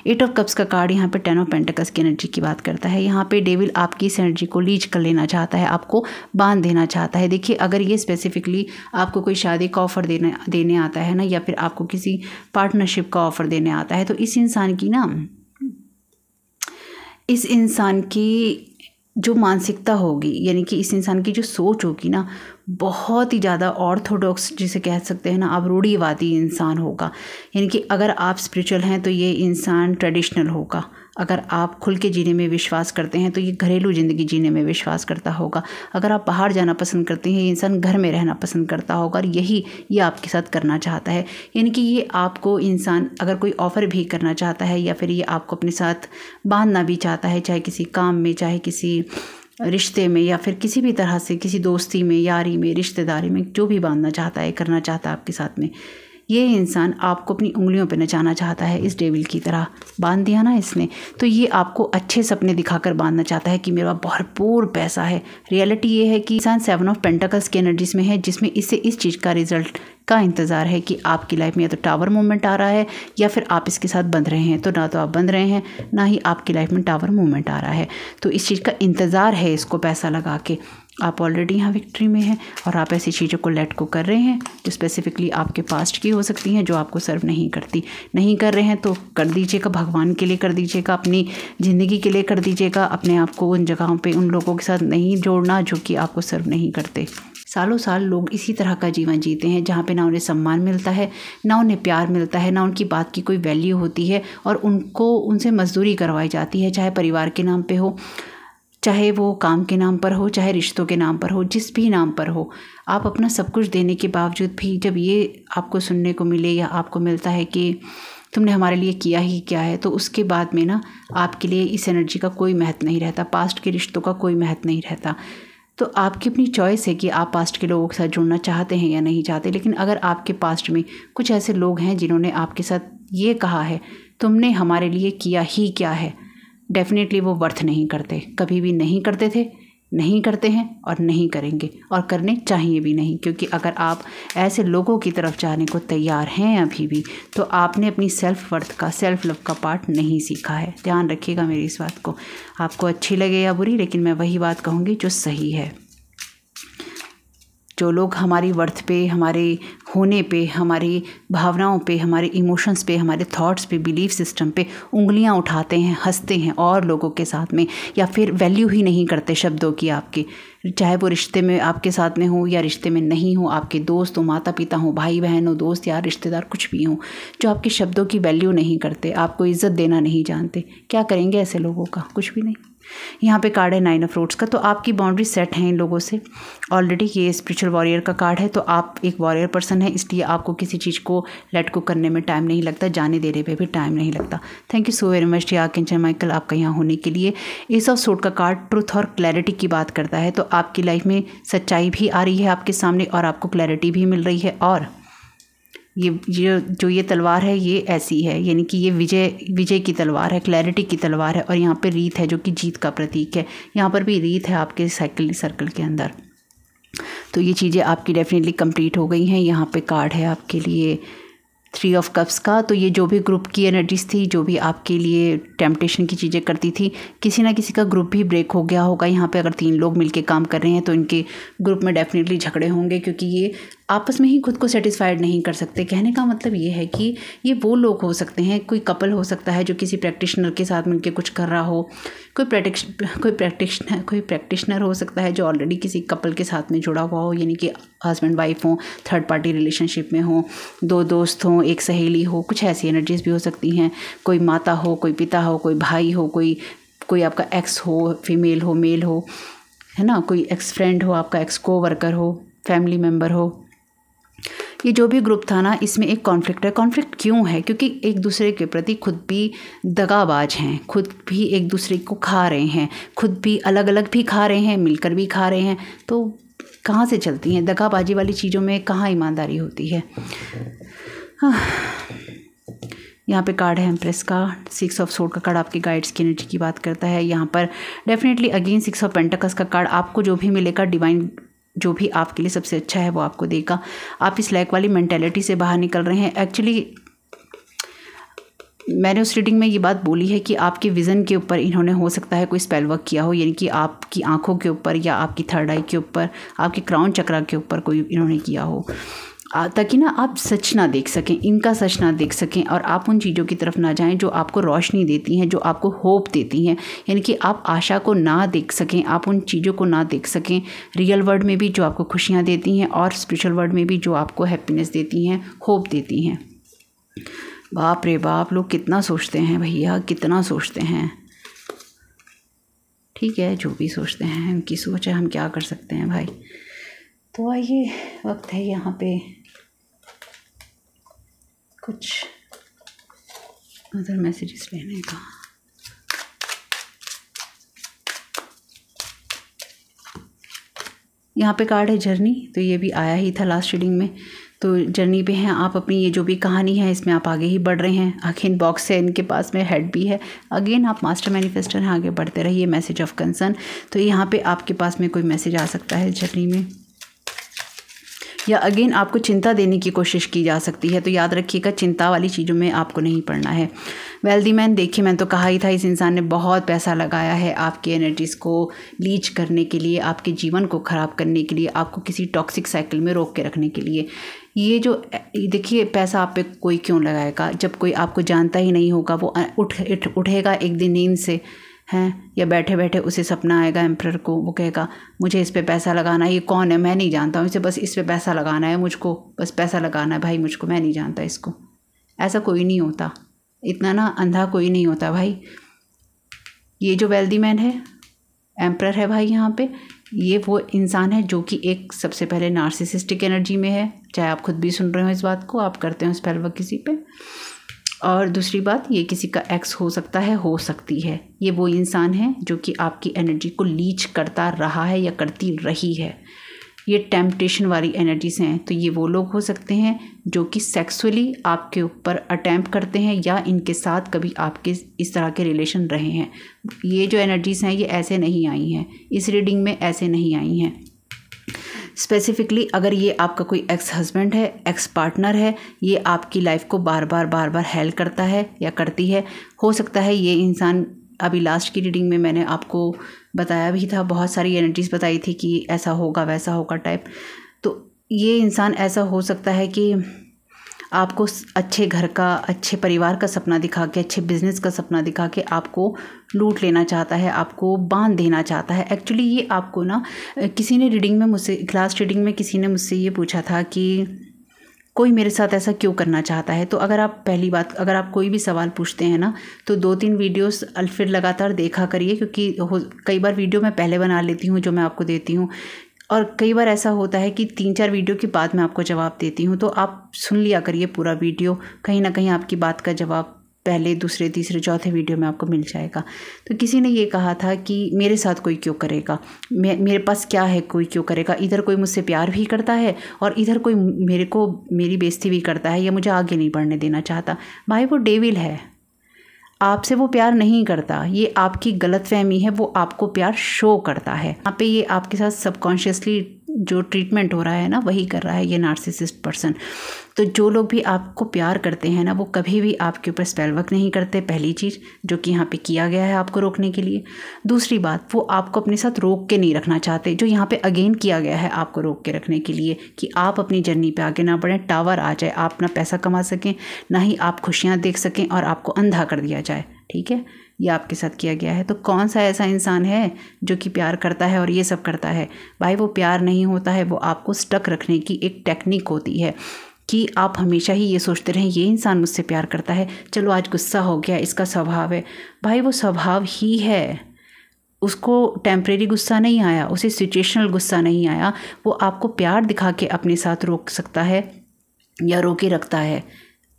एट ऑफ कप्स का कार्ड यहाँ पर टेन ऑफ पेंटकस की एनर्जी की बात करता है यहाँ पर डेविल आपकी इस एनर्जी को लीज कर लेना चाहता है आपको बांध देना चाहता है देखिए अगर ये स्पेसिफिकली आपको कोई शादी का ऑफ़र देने देने आता है ना या फिर आपको किसी पार्टनरशिप का ऑफ़र देने आता है तो इस इंसान की ना इस इंसान की जो मानसिकता होगी यानी कि इस इंसान की जो सोच होगी ना बहुत ही ज़्यादा ऑर्थोडॉक्स जिसे कह सकते हैं ना आप रूढ़ीवादी इंसान होगा यानी कि अगर आप स्पिरिचुअल हैं तो ये इंसान ट्रेडिशनल होगा अगर आप खुल के जीने में विश्वास करते हैं तो ये घरेलू ज़िंदगी जीने में विश्वास करता होगा अगर आप बाहर जाना पसंद करते हैं ये इंसान घर में रहना पसंद करता होगा और यही ये आपके साथ करना चाहता है यानी कि ये आपको इंसान अगर कोई ऑफ़र भी करना चाहता है या फिर ये आपको अपने साथ बांधना भी चाहता है चाहे किसी काम में चाहे किसी रिश्ते में या फिर किसी भी तरह से किसी दोस्ती में यारी में रिश्तेदारी में जो भी बांधना चाहता है करना चाहता है आपके साथ में ये इंसान आपको अपनी उंगलियों पर नचाना चाहता है इस डेविल की तरह बांध दिया ना इसने तो ये आपको अच्छे सपने दिखाकर बांधना चाहता है कि मेरा भरपूर पैसा है रियलिटी ये है कि इंसान सेवन ऑफ पेंटाकल्स की एनर्जीज में है जिसमें इससे इस चीज़ का रिजल्ट का इंतज़ार है कि आपकी लाइफ में या तो टावर मूवमेंट आ रहा है या फिर आप इसके साथ बंध रहे हैं तो ना तो आप बंध रहे हैं ना ही आपकी लाइफ में टावर मूवमेंट आ रहा है तो इस चीज़ का इंतज़ार है इसको पैसा लगा के आप ऑलरेडी यहाँ विक्ट्री में हैं और आप ऐसी चीज़ों को लेट को कर रहे हैं जो स्पेसिफिकली आपके पास्ट की हो सकती हैं जो आपको सर्व नहीं करती नहीं कर रहे हैं तो कर दीजिएगा भगवान के लिए कर दीजिएगा अपनी ज़िंदगी के लिए कर दीजिएगा अपने आप को उन जगहों पे उन लोगों के साथ नहीं जोड़ना जो कि आपको सर्व नहीं करते सालों साल लोग इसी तरह का जीवन जीते हैं जहाँ पे ना उन्हें सम्मान मिलता है ना उन्हें प्यार मिलता है ना उनकी बात की कोई वैल्यू होती है और उनको उनसे मजदूरी करवाई जाती है चाहे परिवार के नाम पे हो चाहे वो काम के नाम पर हो चाहे रिश्तों के नाम पर हो जिस भी नाम पर हो आप अपना सब कुछ देने के बावजूद भी जब ये आपको सुनने को मिले या आपको मिलता है कि तुमने हमारे लिए किया ही क्या है तो उसके बाद में ना आपके लिए इस एनर्जी का कोई महत्व नहीं रहता पास्ट के रिश्तों का कोई महत्व नहीं रहता तो आपकी अपनी चॉइस है कि आप पास्ट के लोगों के साथ जुड़ना चाहते हैं या नहीं चाहते लेकिन अगर आपके पास्ट में कुछ ऐसे लोग हैं जिन्होंने आपके साथ ये कहा है तुमने हमारे लिए किया ही क्या है डेफिनेटली वो वर्थ नहीं करते कभी भी नहीं करते थे नहीं करते हैं और नहीं करेंगे और करने चाहिए भी नहीं क्योंकि अगर आप ऐसे लोगों की तरफ जाने को तैयार हैं अभी भी तो आपने अपनी सेल्फ़ वर्थ का सेल्फ़ लव का पार्ट नहीं सीखा है ध्यान रखिएगा मेरी इस बात को आपको अच्छी लगे या बुरी लेकिन मैं वही बात कहूँगी जो सही है जो लोग हमारी वर्थ पे हमारे होने पे हमारी भावनाओं पे हमारे इमोशंस पे हमारे थॉट्स पे बिलीफ सिस्टम पे उंगलियां उठाते हैं हंसते हैं और लोगों के साथ में या फिर वैल्यू ही नहीं करते शब्दों की आपके चाहे वो रिश्ते में आपके साथ में हो या रिश्ते में नहीं हो आपके दोस्त हो माता पिता हो भाई बहन हो दोस्त यार रिश्तेदार कुछ भी हों जो आपके शब्दों की वैल्यू नहीं करते आपको इज़्ज़त देना नहीं जानते क्या करेंगे ऐसे लोगों का कुछ भी नहीं यहाँ पे कार्ड है नाइन ऑफ रोड्स का तो आपकी बाउंड्री सेट है इन लोगों से ऑलरेडी ये स्पिरिचुअल वॉरियर का कार्ड है तो आप एक वॉरियर पर्सन है इसलिए आपको किसी चीज़ को लेट को करने में टाइम नहीं लगता जाने देने पे भी टाइम नहीं लगता thank you so very much डी आकिंचन माइकल आपका यहाँ होने के लिए इस ऑफ सोट का कार्ड ट्रूथ और क्लैरिटी की बात करता है तो आपकी लाइफ में सच्चाई भी आ रही है आपके सामने और आपको क्लैरिटी भी मिल रही है और ये जो जो ये तलवार है ये ऐसी है यानी कि ये विजय विजय की तलवार है क्लैरिटी की तलवार है और यहाँ पर रीत है जो कि जीत का प्रतीक है यहाँ पर भी रीत है आपके साइकिल सर्कल के अंदर तो ये चीज़ें आपकी डेफिनेटली कंप्लीट हो गई हैं यहाँ पे कार्ड है आपके लिए थ्री ऑफ कप्स का तो ये जो भी ग्रुप की एनर्जीज थी जो भी आपके लिए टेम्पटेशन की चीज़ें करती थी किसी ना किसी का ग्रुप भी ब्रेक हो गया होगा यहाँ पे अगर तीन लोग मिलके काम कर रहे हैं तो इनके ग्रुप में डेफिनेटली झगड़े होंगे क्योंकि ये आपस में ही खुद को सेटिस्फाइड नहीं कर सकते कहने का मतलब ये है कि ये वो लोग हो सकते हैं कोई कपल हो सकता है जो किसी प्रैक्टिशनर के साथ मिलकर कुछ कर रहा हो कोई प्रैक्टिश कोई प्रैक्टिशनर कोई प्रैक्टिशनर हो सकता है जो ऑलरेडी किसी कपल के साथ में जुड़ा हुआ हो यानी कि हस्बैंड वाइफ हो थर्ड पार्टी रिलेशनशिप में हो दो दोस्त हों एक सहेली हो कुछ ऐसी एनर्जीज़ भी हो सकती हैं कोई माता हो कोई पिता हो कोई भाई हो कोई कोई आपका एक्स हो फीमेल हो मेल हो है ना कोई एक्स फ्रेंड हो आपका एक्स को वर्कर हो फैमिली मेम्बर हो ये जो भी ग्रुप था ना इसमें एक कॉन्फ्लिक्ट है कॉन्फ्लिक्ट क्यों है क्योंकि एक दूसरे के प्रति खुद भी दगाबाज हैं खुद भी एक दूसरे को खा रहे हैं खुद भी अलग अलग भी खा रहे हैं मिलकर भी खा रहे हैं तो कहाँ से चलती हैं दगाबाजी वाली चीज़ों में कहाँ ईमानदारी होती है हाँ। यहाँ पे कार्ड है एम्प्रेस का सिक्स ऑफ सोड का कार्ड आपके गाइड्स की एनर्जी की बात करता है यहाँ पर definitely again six of pentacles का कार्ड आपको जो भी मिलेगा डिवाइन जो भी आपके लिए सबसे अच्छा है वो आपको देगा आप इस लैक वाली मैंटेलिटी से बाहर निकल रहे हैं एक्चुअली मैंने उस रीडिंग में ये बात बोली है कि आपके विज़न के ऊपर इन्होंने हो सकता है कोई स्पेल वर्क किया हो यानी कि आपकी आंखों के ऊपर या आपकी थर्ड आई के ऊपर आपके क्राउन चक्रा के ऊपर कोई इन्होंने किया हो ताकि ना आप सच ना देख सकें इनका सच ना देख सकें और आप उन चीज़ों की तरफ ना जाएं जो आपको रोशनी देती हैं जो आपको होप देती हैं यानी कि आप आशा को ना देख सकें आप उन चीज़ों को ना देख सकें रियल वर्ल्ड में भी जो आपको खुशियाँ देती हैं और स्पिरिचुअल वर्ल्ड में भी जो आपको हैप्पीनेस देती हैं होप देती हैं बाप रे बाप लोग कितना सोचते हैं भैया कितना सोचते हैं ठीक है जो भी सोचते हैं उनकी सोच है हम क्या कर सकते हैं भाई तो आइए वक्त है यहाँ पे कुछ अदर मैसेजेस लेने का यहाँ पे कार्ड है जर्नी तो ये भी आया ही था लास्ट रीडिंग में तो जर्नी पे हैं आप अपनी ये जो भी कहानी है इसमें आप आगे ही बढ़ रहे हैं आखिर बॉक्स है इनके पास में हेड भी है अगेन आप मास्टर मैनिफेस्टर हैं आगे बढ़ते रहिए मैसेज ऑफ कंसर्न तो यहाँ पे आपके पास में कोई मैसेज आ सकता है जर्नी में या अगेन आपको चिंता देने की कोशिश की जा सकती है तो याद रखिएगा चिंता वाली चीज़ों में आपको नहीं पड़ना है वेल्दी मैन देखिए मैंने तो कहा ही था इस इंसान ने बहुत पैसा लगाया है आपकी एनर्जीज़ को लीच करने के लिए आपके जीवन को ख़राब करने के लिए आपको किसी टॉक्सिक साइकिल में रोक के रखने के लिए ये जो देखिए पैसा आप पे कोई क्यों लगाएगा जब कोई आपको जानता ही नहीं होगा वो उठ उठेगा एक दिन नींद से हैं या बैठे बैठे उसे सपना आएगा एम्प्रर को वो कहेगा मुझे इस पर पैसा लगाना है ये कौन है मैं नहीं जानता हूँ इसे बस इस पर पैसा लगाना है मुझको बस पैसा लगाना है भाई मुझको मैं नहीं जानता इसको ऐसा कोई नहीं होता इतना ना अंधा कोई नहीं होता भाई ये जो वेल्दी मैन है एम्प्रर है भाई यहाँ पे ये वो इंसान है जो कि एक सबसे पहले नार्सिसिस्टिक एनर्जी में है चाहे आप खुद भी सुन रहे हो इस बात को आप करते हो इस पहलवा किसी पे और दूसरी बात ये किसी का एक्स हो सकता है हो सकती है ये वो इंसान है जो कि आपकी एनर्जी को लीच करता रहा है या करती रही है ये टेम्पटेशन वाली एनर्जीज हैं तो ये वो लोग हो सकते हैं जो कि सेक्सुअली आपके ऊपर अटैम्प करते हैं या इनके साथ कभी आपके इस तरह के रिलेशन रहे हैं ये जो एनर्जीज़ हैं ये ऐसे नहीं आई हैं इस रीडिंग में ऐसे नहीं आई हैं स्पेसिफिकली अगर ये आपका कोई एक्स हस्बैंड है एक्स पार्टनर है ये आपकी लाइफ को बार बार बार बार हेल करता है या करती है हो सकता है ये इंसान अभी लास्ट की रीडिंग में मैंने आपको बताया भी था बहुत सारी एनर्जीज बताई थी कि ऐसा होगा वैसा होगा टाइप तो ये इंसान ऐसा हो सकता है कि आपको अच्छे घर का अच्छे परिवार का सपना दिखा के अच्छे बिजनेस का सपना दिखा के आपको लूट लेना चाहता है आपको बांध देना चाहता है एक्चुअली ये आपको ना किसी ने रीडिंग में मुझसे क्लास रीडिंग में किसी ने मुझसे ये पूछा था कि कोई मेरे साथ ऐसा क्यों करना चाहता है तो अगर आप पहली बात अगर आप कोई भी सवाल पूछते हैं ना तो दो तीन वीडियोस फिर लगातार देखा करिए क्योंकि कई बार वीडियो मैं पहले बना लेती हूँ जो मैं आपको देती हूँ और कई बार ऐसा होता है कि तीन चार वीडियो के बाद मैं आपको जवाब देती हूँ तो आप सुन लिया करिए पूरा वीडियो कहीं ना कहीं आपकी बात का जवाब पहले दूसरे तीसरे चौथे वीडियो में आपको मिल जाएगा तो किसी ने ये कहा था कि मेरे साथ कोई क्यों करेगा मे मेरे पास क्या है कोई क्यों करेगा इधर कोई मुझसे प्यार भी करता है और इधर कोई मेरे को मेरी बेइज्जती भी करता है या मुझे आगे नहीं बढ़ने देना चाहता भाई वो डेविल है आपसे वो प्यार नहीं करता ये आपकी गलत फहमी है वो आपको प्यार शो करता है यहाँ पे ये आपके साथ सबकॉन्शियसली जो ट्रीटमेंट हो रहा है ना वही कर रहा है ये नार्सिसिस्ट पर्सन तो जो लोग भी आपको प्यार करते हैं ना वो कभी भी आपके ऊपर स्पेल वर्क नहीं करते पहली चीज़ जो कि यहाँ पे किया गया है आपको रोकने के लिए दूसरी बात वो आपको अपने साथ रोक के नहीं रखना चाहते जो यहाँ पे अगेन किया गया है आपको रोक के रखने के लिए कि आप अपनी जर्नी पे आगे ना बढ़ें टावर आ जाए आप ना पैसा कमा सकें ना ही आप खुशियाँ देख सकें और आपको अंधा कर दिया जाए ठीक है ये आपके साथ किया गया है तो कौन सा ऐसा इंसान है जो कि प्यार करता है और ये सब करता है भाई वो प्यार नहीं होता है वो आपको स्टक रखने की एक टेक्निक होती है कि आप हमेशा ही ये सोचते रहें ये इंसान मुझसे प्यार करता है चलो आज गुस्सा हो गया इसका स्वभाव है भाई वो स्वभाव ही है उसको टेम्प्रेरी गुस्सा नहीं आया उसे सिचुएशनल गुस्सा नहीं आया वो आपको प्यार दिखा के अपने साथ रोक सकता है या रोके रखता है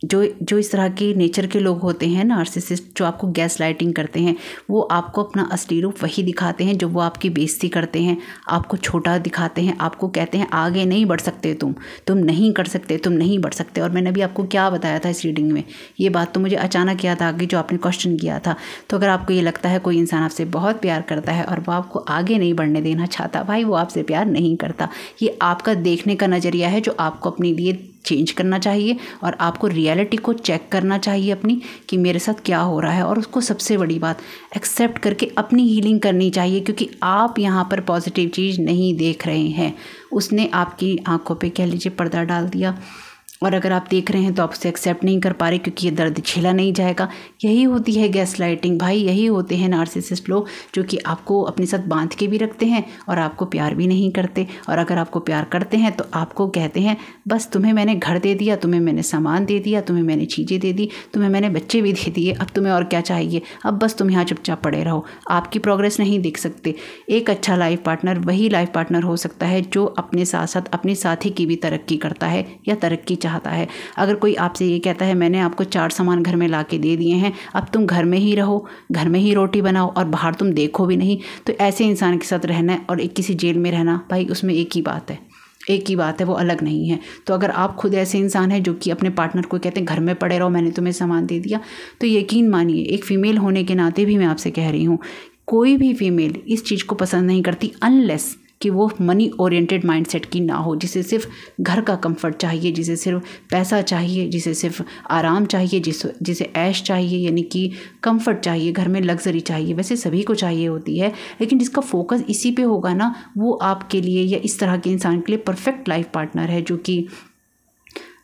जो जो इस तरह के नेचर के लोग होते हैं नार्सिसिस्ट जो आपको गैस लाइटिंग करते हैं वो आपको अपना असली रूप वही दिखाते हैं जो वो आपकी बेइज्जती करते हैं आपको छोटा दिखाते हैं आपको कहते हैं आगे नहीं बढ़ सकते तुम तुम नहीं कर सकते तुम नहीं बढ़ सकते और मैंने अभी आपको क्या बताया था इस रीडिंग में ये बात तो मुझे अचानक याद आ गई जो आपने क्वेश्चन किया था तो अगर आपको ये लगता है कोई इंसान आपसे बहुत प्यार करता है और वो आपको आगे नहीं बढ़ने देना चाहता भाई वो आपसे प्यार नहीं करता ये आपका देखने का नज़रिया है जो आपको अपने लिए चेंज करना चाहिए और आपको रियलिटी को चेक करना चाहिए अपनी कि मेरे साथ क्या हो रहा है और उसको सबसे बड़ी बात एक्सेप्ट करके अपनी हीलिंग करनी चाहिए क्योंकि आप यहाँ पर पॉजिटिव चीज़ नहीं देख रहे हैं उसने आपकी आंखों पे कह लीजिए पर्दा डाल दिया और अगर आप देख रहे हैं तो आप उसे एक्सेप्ट नहीं कर पा रहे क्योंकि ये दर्द झेला नहीं जाएगा यही होती है गैस लाइटिंग भाई यही होते हैं नार्सिसिस्ट लोग जो कि आपको अपने साथ बांध के भी रखते हैं और आपको प्यार भी नहीं करते और अगर आपको प्यार करते हैं तो आपको कहते हैं बस तुम्हें मैंने घर दे दिया तुम्हें मैंने सामान दे दिया तुम्हें मैंने चीज़ें दे दी तुम्हें मैंने बच्चे भी दे दिए अब तुम्हें और क्या चाहिए अब बस तुम यहाँ चुपचाप पड़े रहो आपकी प्रोग्रेस नहीं देख सकते एक अच्छा लाइफ पार्टनर वही लाइफ पार्टनर हो सकता है जो अपने साथ साथ अपने साथी की भी तरक्की करता है या तरक्की चाहता है अगर कोई आपसे ये कहता है मैंने आपको चार सामान घर में ला के दे दिए हैं अब तुम घर में ही रहो घर में ही रोटी बनाओ और बाहर तुम देखो भी नहीं तो ऐसे इंसान के साथ रहना और एक किसी जेल में रहना भाई उसमें एक ही बात है एक ही बात है वो अलग नहीं है तो अगर आप खुद ऐसे इंसान हैं जो कि अपने पार्टनर को कहते हैं घर में पड़े रहो मैंने तुम्हें सामान दे दिया तो यकीन मानिए एक फ़ीमेल होने के नाते भी मैं आपसे कह रही हूँ कोई भी फीमेल इस चीज़ को पसंद नहीं करती अनलेस कि वो मनी ओरिएंटेड माइंडसेट की ना हो जिसे सिर्फ घर का कंफर्ट चाहिए जिसे सिर्फ पैसा चाहिए जिसे सिर्फ आराम चाहिए जिस जिसे ऐश चाहिए यानी कि कंफर्ट चाहिए घर में लग्जरी चाहिए वैसे सभी को चाहिए होती है लेकिन जिसका फोकस इसी पे होगा ना वो आपके लिए या इस तरह के इंसान के लिए परफेक्ट लाइफ पार्टनर है जो कि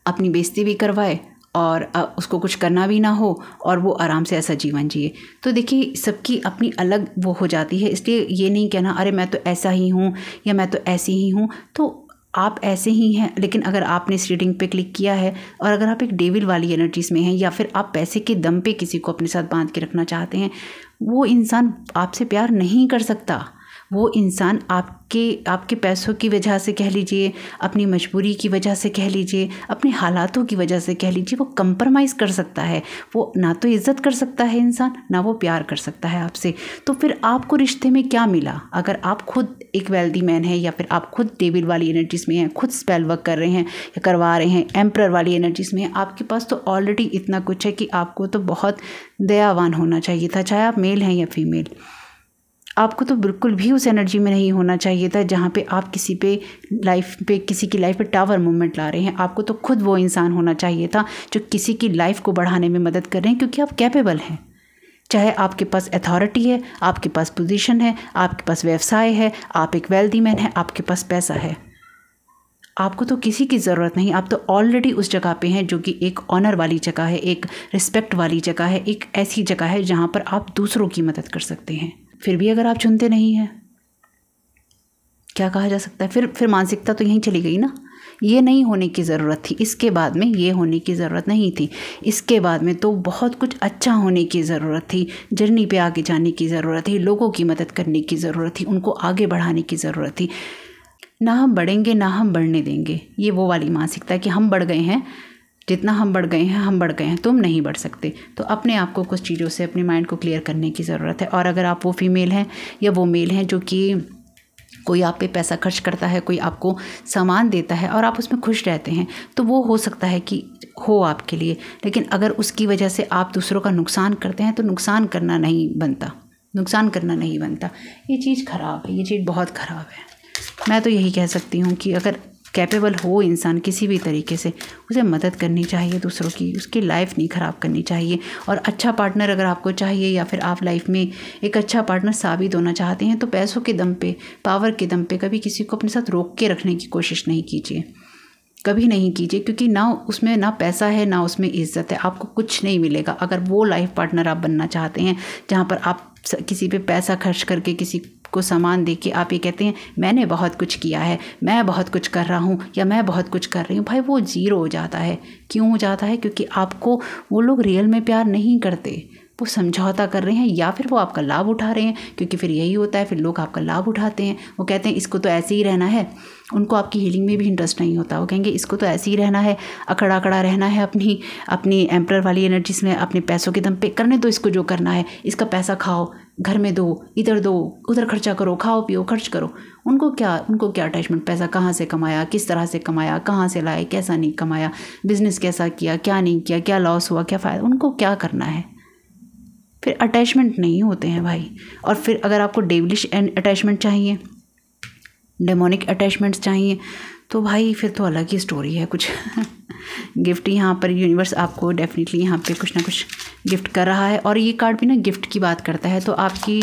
अपनी बेइज्जती भी करवाए और उसको कुछ करना भी ना हो और वो आराम से ऐसा जीवन जिए तो देखिए सबकी अपनी अलग वो हो जाती है इसलिए ये नहीं कहना अरे मैं तो ऐसा ही हूँ या मैं तो ऐसी ही हूँ तो आप ऐसे ही हैं लेकिन अगर आपने इस रीडिंग पे क्लिक किया है और अगर आप एक डेविल वाली एनर्जीज़ में हैं या फिर आप पैसे के दम पे किसी को अपने साथ बांध के रखना चाहते हैं वो इंसान आपसे प्यार नहीं कर सकता वो इंसान आपके आपके पैसों की वजह से कह लीजिए अपनी मजबूरी की वजह से कह लीजिए अपने हालातों की वजह से कह लीजिए वो कंप्रोमाइज़ कर सकता है वो ना तो इज़्ज़त कर सकता है इंसान ना वो प्यार कर सकता है आपसे तो फिर आपको रिश्ते में क्या मिला अगर आप खुद एक वेल्दी मैन है या फिर आप खुद टेबिल वाली एनर्जीज़ में हैं खुद स्पेल वर्क कर रहे हैं या करवा रहे हैं एम्प्रर वाली एनर्जीज़ में आपके पास तो ऑलरेडी इतना कुछ है कि आपको तो बहुत दयावान होना चाहिए था चाहे आप मेल हैं या फीमेल आपको तो बिल्कुल भी उस एनर्जी में नहीं होना चाहिए था जहाँ पे आप किसी पे लाइफ पे किसी की लाइफ पे टावर मूवमेंट ला रहे हैं आपको तो खुद वो इंसान होना चाहिए था जो किसी की लाइफ को बढ़ाने में मदद कर रहे हैं क्योंकि आप कैपेबल हैं चाहे आपके पास अथॉरिटी है आपके पास पोजीशन है आपके पास व्यवसाय है आप एक वेल्दी मैन है आपके पास पैसा है आपको तो किसी की ज़रूरत नहीं आप तो ऑलरेडी उस जगह पे हैं जो कि एक ऑनर वाली जगह है एक रिस्पेक्ट वाली जगह है एक ऐसी जगह है जहाँ पर आप दूसरों की मदद कर सकते हैं फिर भी अगर आप चुनते नहीं हैं क्या कहा जा सकता है फिर फिर मानसिकता तो यहीं चली गई ना ये नहीं होने की ज़रूरत थी इसके बाद में ये होने की ज़रूरत नहीं थी इसके बाद में तो बहुत कुछ अच्छा होने की ज़रूरत थी जर्नी पे आगे जाने की ज़रूरत थी लोगों की मदद करने की ज़रूरत थी उनको आगे बढ़ाने की ज़रूरत थी ना हम बढ़ेंगे ना हम बढ़ने देंगे ये वो वाली मानसिकता कि हम बढ़ गए हैं जितना हम बढ़ गए हैं हम बढ़ गए हैं तुम नहीं बढ़ सकते तो अपने आप को कुछ चीज़ों से अपने माइंड को क्लियर करने की ज़रूरत है और अगर आप वो फीमेल हैं या वो मेल हैं जो कि कोई आप पे पैसा खर्च करता है कोई आपको सामान देता है और आप उसमें खुश रहते हैं तो वो हो सकता है कि हो आपके लिए लेकिन अगर उसकी वजह से आप दूसरों का नुकसान करते हैं तो नुकसान करना नहीं बनता नुकसान करना नहीं बनता ये चीज़ ख़राब है ये चीज़ बहुत ख़राब है मैं तो यही कह सकती हूँ कि अगर कैपेबल हो इंसान किसी भी तरीके से उसे मदद करनी चाहिए दूसरों की उसकी लाइफ नहीं ख़राब करनी चाहिए और अच्छा पार्टनर अगर आपको चाहिए या फिर आप लाइफ में एक अच्छा पार्टनर साबित होना चाहते हैं तो पैसों के दम पे पावर के दम पे कभी किसी को अपने साथ रोक के रखने की कोशिश नहीं कीजिए कभी नहीं कीजिए क्योंकि ना उसमें ना पैसा है ना उसमें इज्जत है आपको कुछ नहीं मिलेगा अगर वो लाइफ पार्टनर आप बनना चाहते हैं जहाँ पर आप किसी पे पैसा खर्च करके किसी को सामान दे के आप ये कहते हैं मैंने बहुत कुछ किया है मैं बहुत कुछ कर रहा हूँ या मैं बहुत कुछ कर रही हूँ भाई वो ज़ीरो हो जाता है क्यों हो जाता है क्योंकि आपको वो लोग रियल में प्यार नहीं करते वो समझौता कर रहे हैं या फिर वो आपका लाभ उठा रहे हैं क्योंकि फिर यही होता है फिर लोग आपका लाभ उठाते हैं वो कहते हैं इसको तो ऐसे ही रहना है उनको आपकी हीलिंग में भी इंटरेस्ट नहीं होता वो कहेंगे इसको तो ऐसे ही रहना है अकड़ा अकड़ा रहना है अपनी अपनी एम्प्रर वाली एनर्जीज में अपने पैसों के दम पे करने तो इसको जो करना है इसका पैसा खाओ घर में दो इधर दो उधर खर्चा करो खाओ पियो खर्च करो उनको क्या उनको क्या अटैचमेंट पैसा कहाँ से कमाया किस तरह से कमाया कहाँ से लाए कैसा नहीं कमाया बिज़नेस कैसा किया क्या नहीं किया क्या लॉस हुआ क्या फ़ायदा उनको क्या करना है फिर अटैचमेंट नहीं होते हैं भाई और फिर अगर आपको डेवलिश अटैचमेंट चाहिए डेमोनिक अटैचमेंट्स चाहिए तो भाई फिर तो अलग ही स्टोरी है कुछ गिफ्ट यहाँ पर यूनिवर्स आपको डेफिनेटली यहाँ पे कुछ ना कुछ गिफ्ट कर रहा है और ये कार्ड भी ना गिफ्ट की बात करता है तो आपकी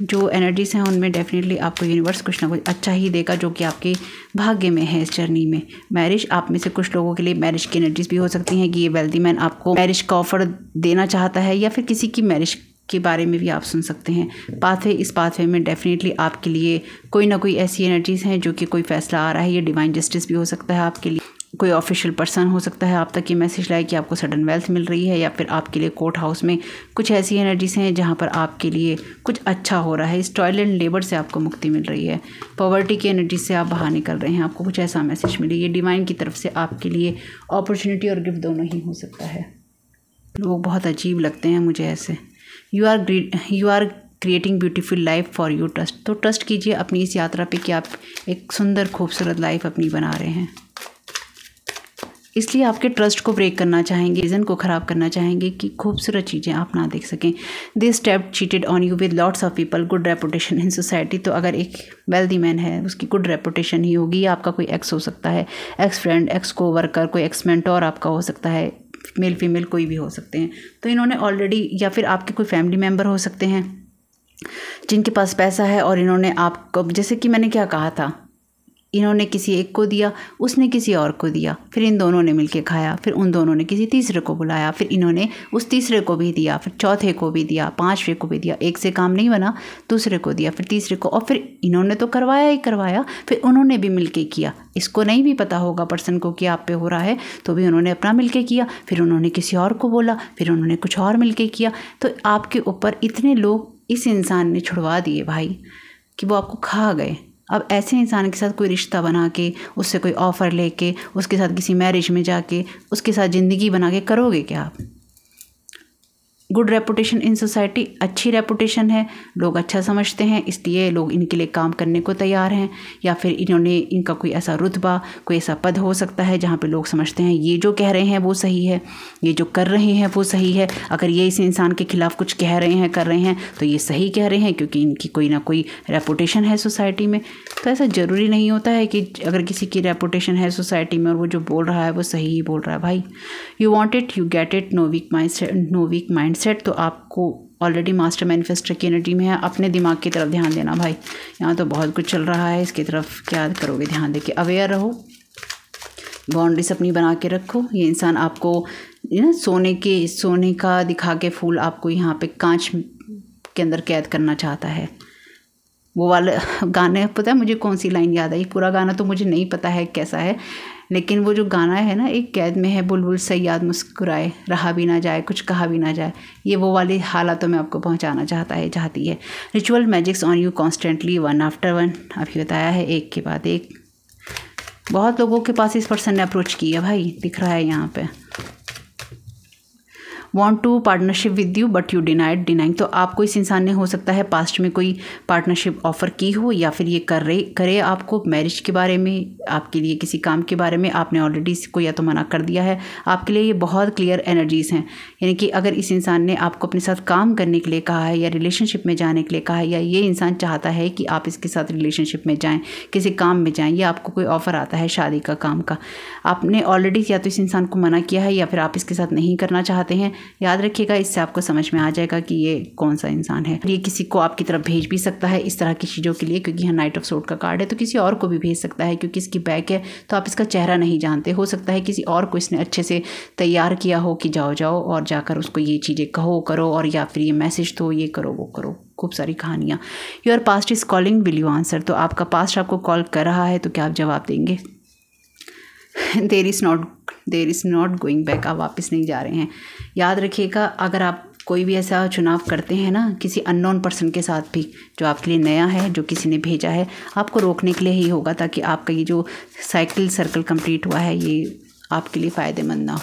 जो एनर्जीज हैं उनमें डेफिनेटली आपको यूनिवर्स कुछ ना कुछ अच्छा ही देगा जो कि आपके भाग्य में है इस जर्नी में मैरिज आप में से कुछ लोगों के लिए मैरिज की एनर्जीज भी हो सकती हैं कि ये वेल्दी मैन आपको मैरिज का ऑफर देना चाहता है या फिर किसी की मैरिज के बारे में भी आप सुन सकते हैं पाथवे इस पाथवे में डेफिनेटली आपके लिए कोई ना कोई ऐसी एनर्जीज़ हैं जो कि कोई फैसला आ रहा है ये डिवाइन जस्टिस भी हो सकता है आपके लिए कोई ऑफिशियल पर्सन हो सकता है आप तक ये मैसेज लाए कि आपको सडन वेल्थ मिल रही है या फिर आपके लिए कोर्ट हाउस में कुछ ऐसी एनर्जीज हैं जहाँ पर आपके लिए कुछ अच्छा हो रहा है इस टॉयल एंड लेबर से आपको मुक्ति मिल रही है पॉवर्टी की एनर्जी से आप बाहर निकल रहे हैं आपको कुछ ऐसा मैसेज मिले ये डिवाइन की तरफ से आपके लिए अपॉर्चुनिटी और गिफ्ट दोनों ही हो सकता है लोग बहुत अजीब लगते हैं मुझे ऐसे you are you are creating beautiful life for you trust तो ट्रस्ट कीजिए अपनी इस यात्रा पे कि आप एक सुंदर खूबसूरत लाइफ अपनी बना रहे हैं इसलिए आपके ट्रस्ट को ब्रेक करना चाहेंगे रीज़न को ख़राब करना चाहेंगे कि खूबसूरत चीज़ें आप ना देख सकें this step cheated on you with lots of people good reputation in society तो अगर एक वेल्दी मैन है उसकी गुड रेपुटेशन ही होगी आपका कोई एक्स हो सकता है ex friend ex coworker कोई एक्स मेंटोर आपका हो सकता है मेल फीमेल कोई भी हो सकते हैं तो इन्होंने ऑलरेडी या फिर आपके कोई फैमिली मेम्बर हो सकते हैं जिनके पास पैसा है और इन्होंने आपको जैसे कि मैंने क्या कहा था इन्होंने किसी एक को दिया उसने किसी और को दिया फिर इन दोनों ने मिलके खाया फिर उन दोनों ने किसी तीसरे को बुलाया फिर इन्होंने उस तीसरे को भी दिया फिर चौथे को भी दिया पाँचवें को भी दिया एक से काम नहीं बना दूसरे को दिया फिर तीसरे को और फिर इन्होंने तो करवाया ही करवाया फिर उन्होंने भी मिल किया इसको नहीं भी पता होगा पर्सन को कि आप पे हो रहा है तो भी उन्होंने अपना मिल किया फिर उन्होंने किसी और को बोला फिर उन्होंने कुछ और मिल किया तो आपके ऊपर इतने लोग इस इंसान ने छुड़वा दिए भाई कि वो आपको खा गए अब ऐसे इंसान के साथ कोई रिश्ता बना के उससे कोई ऑफ़र लेके उसके साथ किसी मैरिज में जाके उसके साथ ज़िंदगी बना के करोगे क्या आप गुड रेपुटेशन इन सोसाइटी अच्छी रेपुटेशन है लोग अच्छा समझते हैं इसलिए लोग इनके लिए काम करने को तैयार हैं या फिर इन्होंने इनका कोई ऐसा रुतबा कोई ऐसा पद हो सकता है जहाँ पे लोग समझते हैं ये जो कह रहे हैं वो सही है ये जो कर रहे हैं वो सही है अगर ये इस इंसान के ख़िलाफ़ कुछ कह रहे हैं कर रहे हैं तो ये सही कह रहे हैं क्योंकि इनकी कोई ना कोई रेपुटेशन है सोसाइटी में तो ऐसा ज़रूरी नहीं होता है कि अगर किसी की रेपुटेशन है सोसाइटी में और वो जो बोल रहा है वो सही ही बोल रहा है भाई you want it you get it no weak mind no weak mind mindset तो आपको ऑलरेडी मास्टर मैनिफेस्टर की एनर्जी में है अपने दिमाग की तरफ ध्यान देना भाई यहाँ तो बहुत कुछ चल रहा है इसकी तरफ क्या करोगे ध्यान दे के अवेयर रहो बाउंड्रीज अपनी बना के रखो ये इंसान आपको ना सोने के सोने का दिखा के फूल आपको यहाँ पे कांच के अंदर कैद करना चाहता है वो वाला गाने पता है मुझे कौन सी लाइन याद आई पूरा गाना तो मुझे नहीं पता है कैसा है लेकिन वो जो गाना है ना एक कैद में है बुलबुल याद मुस्कुराए रहा भी ना जाए कुछ कहा भी ना जाए ये वो वाली हालातों में आपको पहुंचाना चाहता है चाहती है ritual magics on you constantly one after one अभी बताया है एक के बाद एक बहुत लोगों के पास इस पर्सन ने अप्रोच किया भाई दिख रहा है यहाँ पर want to partnership with you but you denied denying तो आपको इस इंसान ने हो सकता है पास्ट में कोई पार्टनरशिप ऑफर की हो या फिर ये कर रहे करे आपको मैरिज के बारे में आपके लिए किसी काम के बारे में आपने ऑलरेडी इसको या तो मना कर दिया है आपके लिए ये बहुत क्लियर एनर्जीज़ हैं यानी कि अगर इस इंसान ने आपको अपने साथ काम करने के लिए कहा है या रिलेशनशिप में जाने के लिए कहा है या ये इंसान चाहता है कि आप इसके साथ रिलेशनशिप में जाएँ किसी काम में जाएँ या आपको कोई ऑफ़र आता है शादी का काम का आपने ऑलरेडी या तो इस इंसान को मना किया है या फिर आप इसके साथ नहीं करना चाहते हैं याद रखिएगा इससे आपको समझ में आ जाएगा कि ये कौन सा इंसान है ये किसी को आपकी तरफ भेज भी सकता है इस तरह की चीज़ों के लिए क्योंकि यहाँ नाइट ऑफ सोट का कार्ड है तो किसी और को भी भेज सकता है क्योंकि इसकी बैक है तो आप इसका चेहरा नहीं जानते हो सकता है किसी और को इसने अच्छे से तैयार किया हो कि जाओ जाओ और जाकर उसको ये चीज़ें कहो करो और या फिर ये मैसेज दो ये करो वो करो खूब सारी कहानियाँ your past is calling will you answer तो आपका पास्ट आपको कॉल कर रहा है तो क्या आप जवाब देंगे there is not there is not going back आप वापस नहीं जा रहे हैं याद रखिएगा अगर आप कोई भी ऐसा चुनाव करते हैं ना किसी अननोन पर्सन के साथ भी जो आपके लिए नया है जो किसी ने भेजा है आपको रोकने के लिए ही होगा ताकि आपका ये जो साइकिल सर्कल कंप्लीट हुआ है ये आपके लिए फ़ायदेमंद ना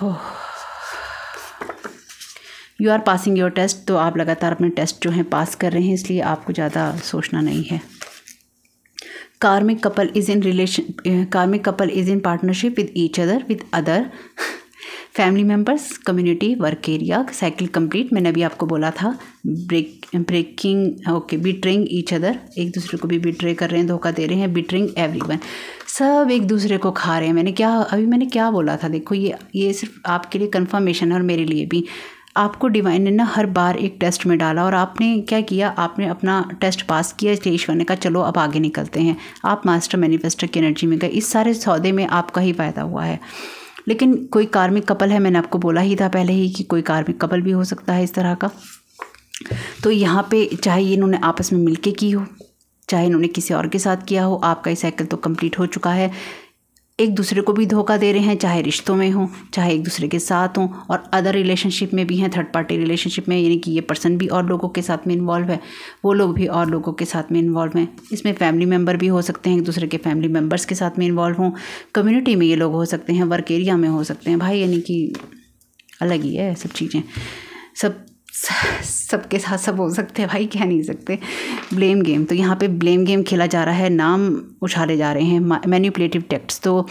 हो you are passing your test तो आप लगातार अपने टेस्ट जो हैं पास कर रहे हैं इसलिए आपको ज़्यादा सोचना नहीं है karmic couple is in relation karmic couple is in partnership with each other with other family members community work area cycle complete मैंने अभी आपको बोला था break breaking okay betraying each other एक दूसरे को भी बिट्रे कर रहे हैं धोखा दे रहे हैं एवरी वन सब एक दूसरे को खा रहे हैं मैंने क्या अभी मैंने क्या बोला था देखो ये ये सिर्फ आपके लिए कन्फर्मेशन है और मेरे लिए भी आपको डिवाइन ने ना हर बार एक टेस्ट में डाला और आपने क्या किया आपने अपना टेस्ट पास किया इसलिए ईश्वर ने कहा चलो अब आगे निकलते हैं आप मास्टर मैनिफेस्टर की एनर्जी में गए इस सारे सौदे में आपका ही फ़ायदा हुआ है लेकिन कोई कार्मिक कपल है मैंने आपको बोला ही था पहले ही कि कोई कार्मिक कपल भी हो सकता है इस तरह का तो यहाँ पे चाहे इन्होंने आपस में मिलके की हो चाहे इन्होंने किसी और के साथ किया हो आपका ये साइकिल तो कंप्लीट हो चुका है एक दूसरे को भी धोखा दे रहे हैं चाहे रिश्तों में हों चाहे एक दूसरे के साथ हों और अदर रिलेशनशिप में भी हैं थर्ड पार्टी रिलेशनशिप में यानी कि ये पर्सन भी और लोगों के साथ में इन्वॉल्व है वो लोग भी और लोगों के साथ में इन्वॉल्व हैं इसमें फैमिली मेम्बर भी हो सकते हैं एक दूसरे के फैमिली मेम्बर्स के साथ में इन्वॉल्व हों कम्यूनिटी में ये लोग हो सकते हैं वर्क एरिया में हो सकते हैं भाई यानी कि अलग ही है सब चीज़ें सब सबके साथ सब हो सकते हैं भाई कह नहीं सकते ब्लेम गेम तो यहाँ पे ब्लेम गेम खेला जा रहा है नाम उछाले जा रहे हैं मैन्यूपलेटिव टेक्ट्स तो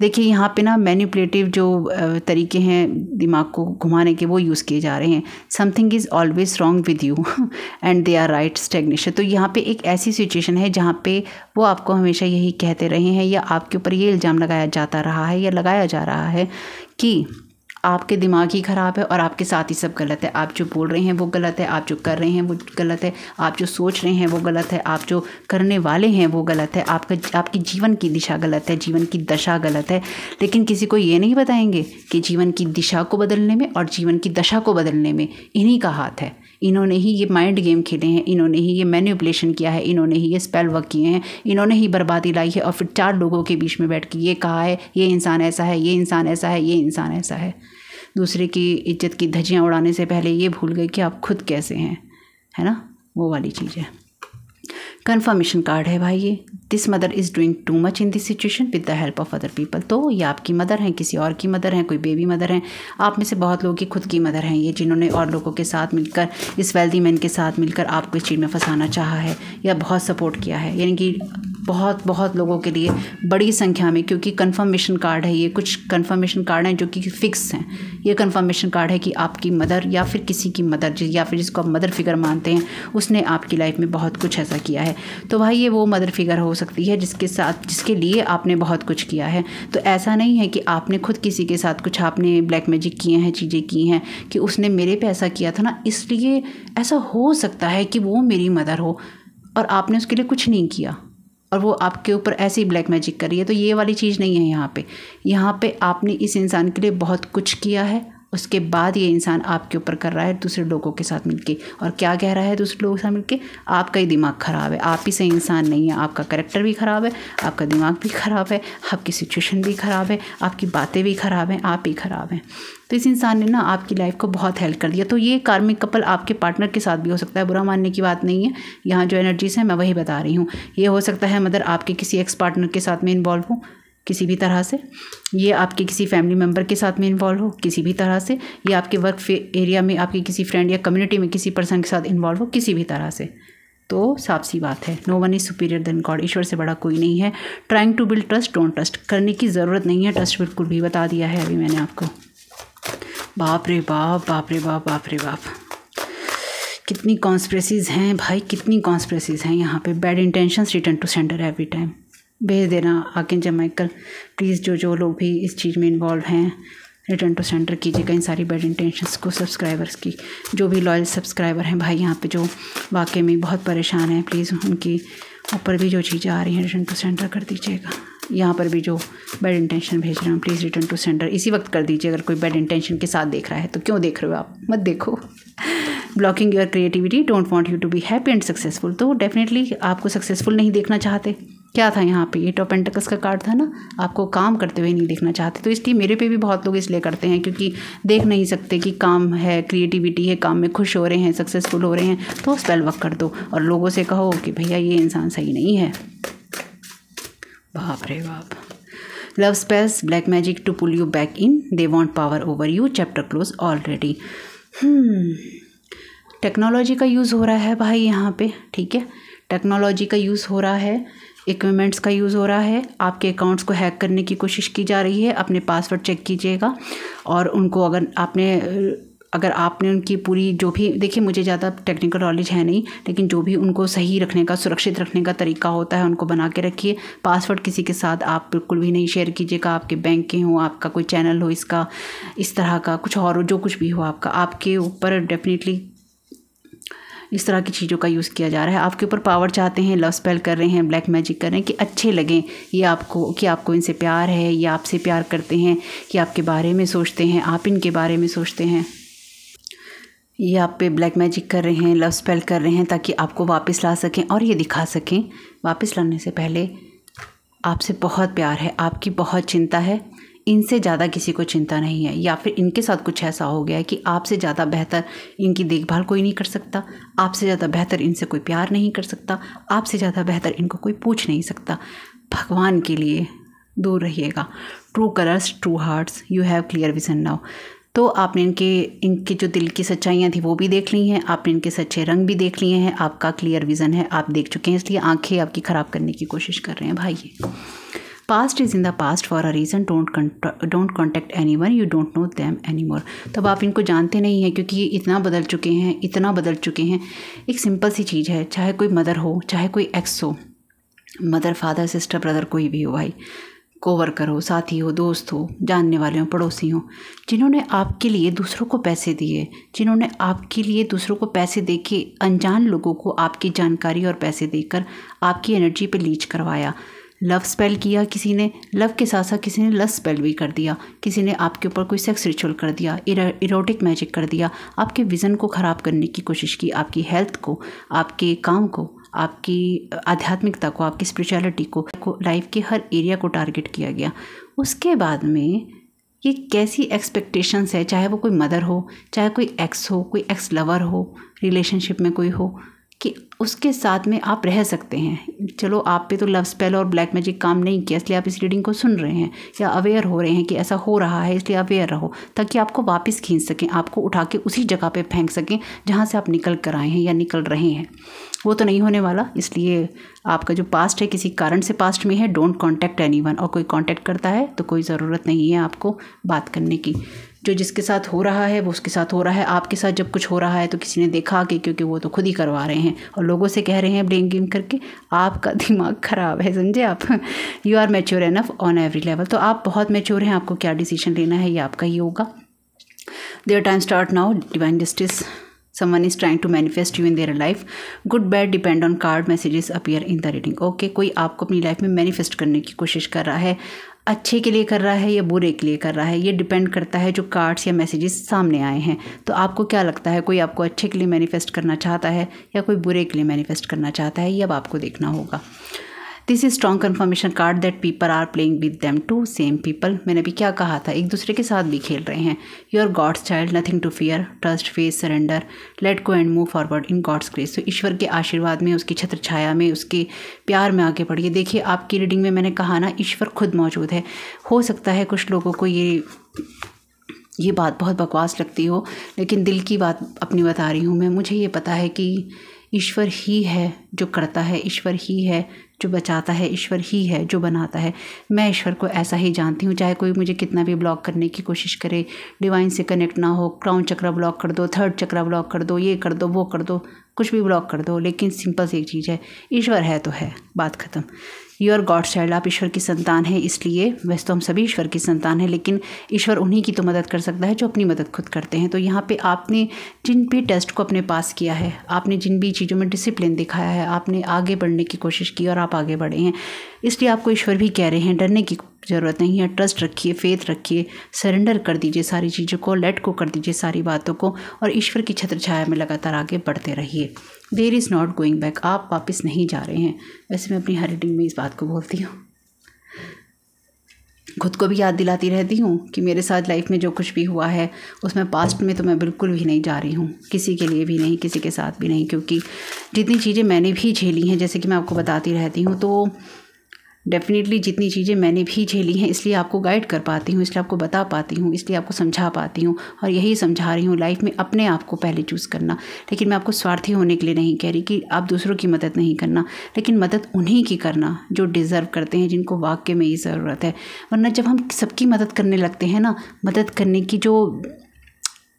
देखिए यहाँ पे ना मैन्यूपलेटिव जो तरीके हैं दिमाग को घुमाने के वो यूज़ किए जा रहे हैं something is always wrong with you and they are right stagnation तो यहाँ पे एक ऐसी सिचुएशन है जहाँ पे वो आपको हमेशा यही कहते रहे हैं या आपके ऊपर ये इल्ज़ाम लगाया जाता रहा है या लगाया जा रहा है कि आपके दिमाग ही ख़राब है और आपके साथ ही सब गलत है आप जो बोल रहे हैं वो गलत है आप जो कर रहे हैं वो गलत है आप जो सोच रहे हैं वो गलत है आप जो करने वाले हैं वो गलत है आपका आपकी जीवन की दिशा गलत है जीवन की दशा गलत है लेकिन किसी को ये नहीं बताएंगे कि जीवन की दिशा को बदलने में और जीवन की दशा को बदलने में इन्हीं का हाथ है इन्होंने ही ये माइंड गेम खेले हैं इन्होंने ही ये मैन्यूपलेशन किया है इन्होंने ही ये स्पेल वर्क किए हैं इन्होंने ही बर्बादी लाई है और फिर चार लोगों के बीच में बैठ के ये कहा है ये इंसान ऐसा है ये इंसान ऐसा है ये इंसान ऐसा है दूसरे की इज्जत की धजियाँ उड़ाने से पहले ये भूल गए कि आप खुद कैसे हैं है ना वो वाली चीज़ है कन्फर्मेशन कार्ड है भाई ये this mother is doing too much in this situation with the help of other people तो ये आपकी मदर हैं किसी और की मदर हैं कोई बेबी मदर हैं आप में से बहुत लोगों की खुद की मदर हैं ये जिन्होंने और लोगों के साथ मिलकर इस वेल्दी मैन के साथ मिलकर आपको इस चीज़ में फंसाना चाहा है या बहुत सपोर्ट किया है यानी कि बहुत बहुत लोगों के लिए बड़ी संख्या में क्योंकि कन्फर्मेशन कार्ड है ये कुछ कन्फर्मेशन कार्ड हैं जो कि फ़िक्स हैं ये कन्फर्मेशन कार्ड है कि आपकी मदर या फिर किसी की मदर या फिर जिसको आप मदर फिगर मानते हैं उसने आपकी लाइफ में बहुत कुछ ऐसा किया है है तो भाई ये वो मदर फिगर हो सकती है जिसके साथ जिसके लिए आपने बहुत कुछ किया है तो ऐसा नहीं है कि आपने खुद किसी के साथ कुछ आपने ब्लैक मैजिक किए हैं चीज़ें की हैं कि उसने मेरे पे ऐसा किया था ना इसलिए ऐसा हो सकता है कि वो मेरी मदर हो और आपने उसके लिए कुछ नहीं किया और वो आपके ऊपर ऐसे ही ब्लैक मैजिक करी है तो ये वाली चीज़ नहीं है यहाँ पे यहाँ पे आपने इस इंसान के लिए बहुत कुछ किया है उसके बाद ये इंसान आपके ऊपर कर रहा है दूसरे लोगों के साथ मिलके और क्या कह रहा है दूसरे लोगों के साथ मिलके आपका ही दिमाग ख़राब है आप ही सही इंसान नहीं है आपका करेक्टर भी ख़राब है आपका दिमाग भी ख़राब है आपकी सिचुएशन भी ख़राब है आपकी बातें भी ख़राब हैं आप ही ख़राब हैं तो इस इंसान ने ना आपकी लाइफ को बहुत हेल्प कर दिया तो ये कार्मिक कपल आपके पार्टनर के साथ भी हो सकता है बुरा मानने की बात नहीं है यहाँ जो एनर्जीज हैं मैं वही बता रही हूँ ये हो सकता है मदर आपके किसी एक्स पार्टनर के साथ में इन्वॉल्व हूँ किसी भी तरह से ये आपके किसी फैमिली मेम्बर के साथ में इन्वॉल्व हो किसी भी तरह से ये आपके वर्क एरिया में आपके किसी फ्रेंड या कम्युनिटी में किसी पर्सन के साथ इन्वॉल्व हो किसी भी तरह से तो साफ सी बात है no one is superior than God ईश्वर से बड़ा कोई नहीं है trying to build trust don't trust करने की ज़रूरत नहीं है ट्रस्ट बिल्कुल भी बता दिया है अभी मैंने आपको बाप रे बाप बाप रे बाप बाप रे बाप कितनी कॉन्सप्रेसीज़ हैं भाई कितनी कॉन्स्प्रेसीज़ हैं यहाँ पे bad intentions return to centre every time भेज देना आकिन जमाइकल प्लीज़ जो जो लोग भी इस चीज़ में इन्वॉल्व हैं रिटर्न टू सेंटर कीजिएगा इन सारी बैड इंटेंशन को सब्सक्राइबर्स की जो भी लॉयल सब्सक्राइबर हैं भाई यहाँ पे जो वाकई में बहुत परेशान हैं प्लीज़ उनकी ऊपर भी जो चीज़ें आ रही हैं रिटर्न टू सेंटर कर दीजिएगा यहाँ पर भी जो बैड इंटेंशन भेज रहे हैं प्लीज़ रिटर्न टू सेंटर इसी वक्त कर दीजिए अगर कोई बैड इंटेंशन के साथ देख रहा है तो क्यों देख रहे हो आप मत देखो blocking your creativity don't want you to be happy and successful तो डेफिनेटली आपको सक्सेसफुल नहीं देखना चाहते क्या था यहाँ पे एट ऑफ पेंटकस का कार्ड था ना आपको काम करते हुए नहीं देखना चाहते तो इसलिए मेरे पे भी बहुत लोग इसलिए करते हैं क्योंकि देख नहीं सकते कि काम है क्रिएटिविटी है काम में खुश हो रहे हैं सक्सेसफुल हो रहे हैं तो स्पेल वर्क कर दो और लोगों से कहो कि भैया ये इंसान सही नहीं है बाप रे बाप love spells black magic to pull you back in they want power over you chapter close already technology का यूज़ हो रहा है भाई यहाँ पे ठीक है टेक्नोलॉजी का यूज़ हो रहा है इक्विपमेंट्स का यूज़ हो रहा है आपके अकाउंट्स को हैक करने की कोशिश की जा रही है अपने पासवर्ड चेक कीजिएगा और उनको अगर आपने अगर आपने उनकी पूरी जो भी देखिए मुझे ज़्यादा टेक्निकल नॉलेज है नहीं लेकिन जो भी उनको सही रखने का सुरक्षित रखने का तरीका होता है उनको बना के रखिए पासवर्ड किसी के साथ आप बिल्कुल भी नहीं शेयर कीजिएगा आपके बैंक के हों आपका कोई चैनल हो इसका इस तरह का कुछ और जो कुछ भी हो आपका आपके ऊपर डेफिनेटली इस तरह की चीज़ों का यूज़ किया जा रहा है आपके ऊपर पावर चाहते हैं लव स्पेल कर रहे हैं ब्लैक मैजिक कर रहे हैं कि अच्छे लगें ये आपको कि आपको इनसे प्यार है ये आपसे प्यार करते हैं कि आपके बारे में सोचते हैं आप इनके बारे में सोचते हैं ये आप पे ब्लैक मैजिक कर रहे हैं लव स्पेल कर रहे हैं ताकि आपको वापस ला सकें और ये दिखा सकें वापस लाने से पहले आपसे बहुत प्यार है आपकी बहुत चिंता है इनसे ज़्यादा किसी को चिंता नहीं है या फिर इनके साथ कुछ ऐसा हो गया है कि आपसे ज़्यादा बेहतर इनकी देखभाल कोई नहीं कर सकता आपसे ज़्यादा बेहतर इनसे कोई प्यार नहीं कर सकता आपसे ज़्यादा बेहतर इनको कोई पूछ नहीं सकता भगवान के लिए दूर रहिएगा true colours true hearts you have clear vision now तो आपने इनके इनके जो दिल की सच्चाइयाँ थी वो भी देख ली हैं आपने इनके सच्चे रंग भी देख लिए हैं आपका क्लियर विज़न है आप देख चुके हैं इसलिए आंखें आपकी ख़राब करने की कोशिश कर रहे हैं भाई past is in the past for a reason don't don't contact anyone you don't know them anymore तब आप इनको जानते नहीं हैं क्योंकि ये इतना बदल चुके हैं इतना बदल चुके हैं एक सिंपल सी चीज़ है चाहे कोई मदर हो चाहे कोई एक्स हो मदर फादर सिस्टर ब्रदर कोई भी हो भाई कोवर्कर हो साथी हो दोस्त हो जानने वाले हों पड़ोसी हों जिन्होंने आपके लिए दूसरों को पैसे दिए जिन्होंने आपके लिए दूसरों को पैसे दे के अनजान लोगों को आपकी जानकारी और पैसे देकर आपकी एनर्जी पे लीच करवाया लव स्पेल किया किसी ने लव के साथ साथ किसी ने लव स्पेल भी कर दिया किसी ने आपके ऊपर कोई सेक्स रिचुअल कर दिया इरोटिक मैजिक कर दिया आपके विज़न को ख़राब करने की कोशिश की आपकी हेल्थ को आपके काम को आपकी आध्यात्मिकता को आपकी स्पिरिचुअलिटी को, को लाइफ के हर एरिया को टारगेट किया गया उसके बाद में ये कैसी एक्सपेक्टेशंस है चाहे वो कोई मदर हो चाहे कोई एक्स हो कोई एक्स लवर हो रिलेशनशिप में कोई हो कि उसके साथ में आप रह सकते हैं चलो आप पे तो लव स्पेल और ब्लैक मैजिक काम नहीं किया इसलिए आप इस रीडिंग को सुन रहे हैं या अवेयर हो रहे हैं कि ऐसा हो रहा है इसलिए अवेयर रहो ताकि आपको वापस खींच सकें आपको उठा के उसी जगह पे फेंक सकें जहाँ से आप निकल कर आए हैं या निकल रहे हैं वो तो नहीं होने वाला इसलिए आपका जो पास्ट है किसी कारण से पास्ट में है डोंट कॉन्टैक्ट एनी और कोई कॉन्टैक्ट करता है तो कोई ज़रूरत नहीं है आपको बात करने की जो जिसके साथ हो रहा है वो उसके साथ हो रहा है आपके साथ जब कुछ हो रहा है तो किसी ने देखा कि क्योंकि वो तो खुद ही करवा रहे हैं और लोगों से कह रहे हैं ब्लेम गेम करके आपका दिमाग ख़राब है समझे आप you are mature enough on every level तो आप बहुत मेच्योर हैं आपको क्या डिसीजन लेना है ये आपका ही होगा their time start now divine justice one is trying to manifest you in their life good bad depend on card messages appear in the reading okay कोई आपको अपनी लाइफ में मैनिफेस्ट करने की कोशिश कर रहा है अच्छे के लिए कर रहा है या बुरे के लिए कर रहा है ये डिपेंड करता है जो कार्ड्स या मैसेजेस सामने आए हैं तो आपको क्या लगता है कोई आपको अच्छे के लिए मैनिफेस्ट करना चाहता है या कोई बुरे के लिए मैनिफेस्ट करना चाहता है ये अब आपको देखना होगा this is strong confirmation card that people are playing with them to same people मैंने अभी क्या कहा था एक दूसरे के साथ भी खेल रहे हैं you're God's child nothing to fear trust faith surrender let go and move forward in God's grace तो ईश्वर के आशीर्वाद में उसकी छत्र छाया में उसके प्यार में आगे बढ़िए देखिए आपकी रीडिंग में मैंने कहा ना ईश्वर खुद मौजूद है हो सकता है कुछ लोगों को ये ये बात बहुत बकवास लगती हो लेकिन दिल की बात अपनी बता रही हूँ मैं मुझे ये पता है कि ईश्वर ही है जो करता है ईश्वर ही है जो बचाता है ईश्वर ही है जो बनाता है मैं ईश्वर को ऐसा ही जानती हूँ चाहे कोई मुझे कितना भी ब्लॉक करने की कोशिश करे डिवाइन से कनेक्ट ना हो क्राउन चक्रा ब्लॉक कर दो थर्ड चक्रा ब्लॉक कर दो ये कर दो वो कर दो कुछ भी ब्लॉक कर दो लेकिन सिंपल सी एक चीज़ है ईश्वर है तो है बात ख़त्म यू आर गॉड चाइल्ड आप ईश्वर की संतान हैं इसलिए वैसे तो हम सभी ईश्वर की संतान हैं लेकिन ईश्वर उन्हीं की तो मदद कर सकता है जो अपनी मदद खुद करते हैं तो यहाँ पे आपने जिन भी टेस्ट को अपने पास किया है आपने जिन भी चीज़ों में डिसिप्लिन दिखाया है आपने आगे बढ़ने की कोशिश की और आप आगे बढ़े हैं इसलिए आपको ईश्वर भी कह रहे हैं डरने की ज़रूरत नहीं है ट्रस्ट रखिए फेथ रखिए सरेंडर कर दीजिए सारी चीज़ों को लेट को कर दीजिए सारी बातों को और ईश्वर की छत्र छाया में लगातार आगे बढ़ते रहिए there is not going back आप वापस नहीं जा रहे हैं वैसे मैं अपनी हर रीडिंग में इस बात को बोलती हूँ खुद को भी याद दिलाती रहती हूँ कि मेरे साथ लाइफ में जो कुछ भी हुआ है उसमें पास्ट में तो मैं बिल्कुल भी नहीं जा रही हूँ किसी के लिए भी नहीं किसी के साथ भी नहीं क्योंकि जितनी चीज़ें मैंने भी झेली हैं जैसे कि मैं आपको बताती रहती हूँ तो डेफिनेटली जितनी चीज़ें मैंने भी झेली हैं इसलिए आपको गाइड कर पाती हूँ इसलिए आपको बता पाती हूँ इसलिए आपको समझा पाती हूँ और यही समझा रही हूँ लाइफ में अपने आप को पहले चूज़ करना लेकिन मैं आपको स्वार्थी होने के लिए नहीं कह रही कि आप दूसरों की मदद नहीं करना लेकिन मदद उन्हीं की करना जो डिज़र्व करते हैं जिनको वाक्य में ये ज़रूरत है वरना जब हम सबकी मदद करने लगते हैं ना मदद करने की जो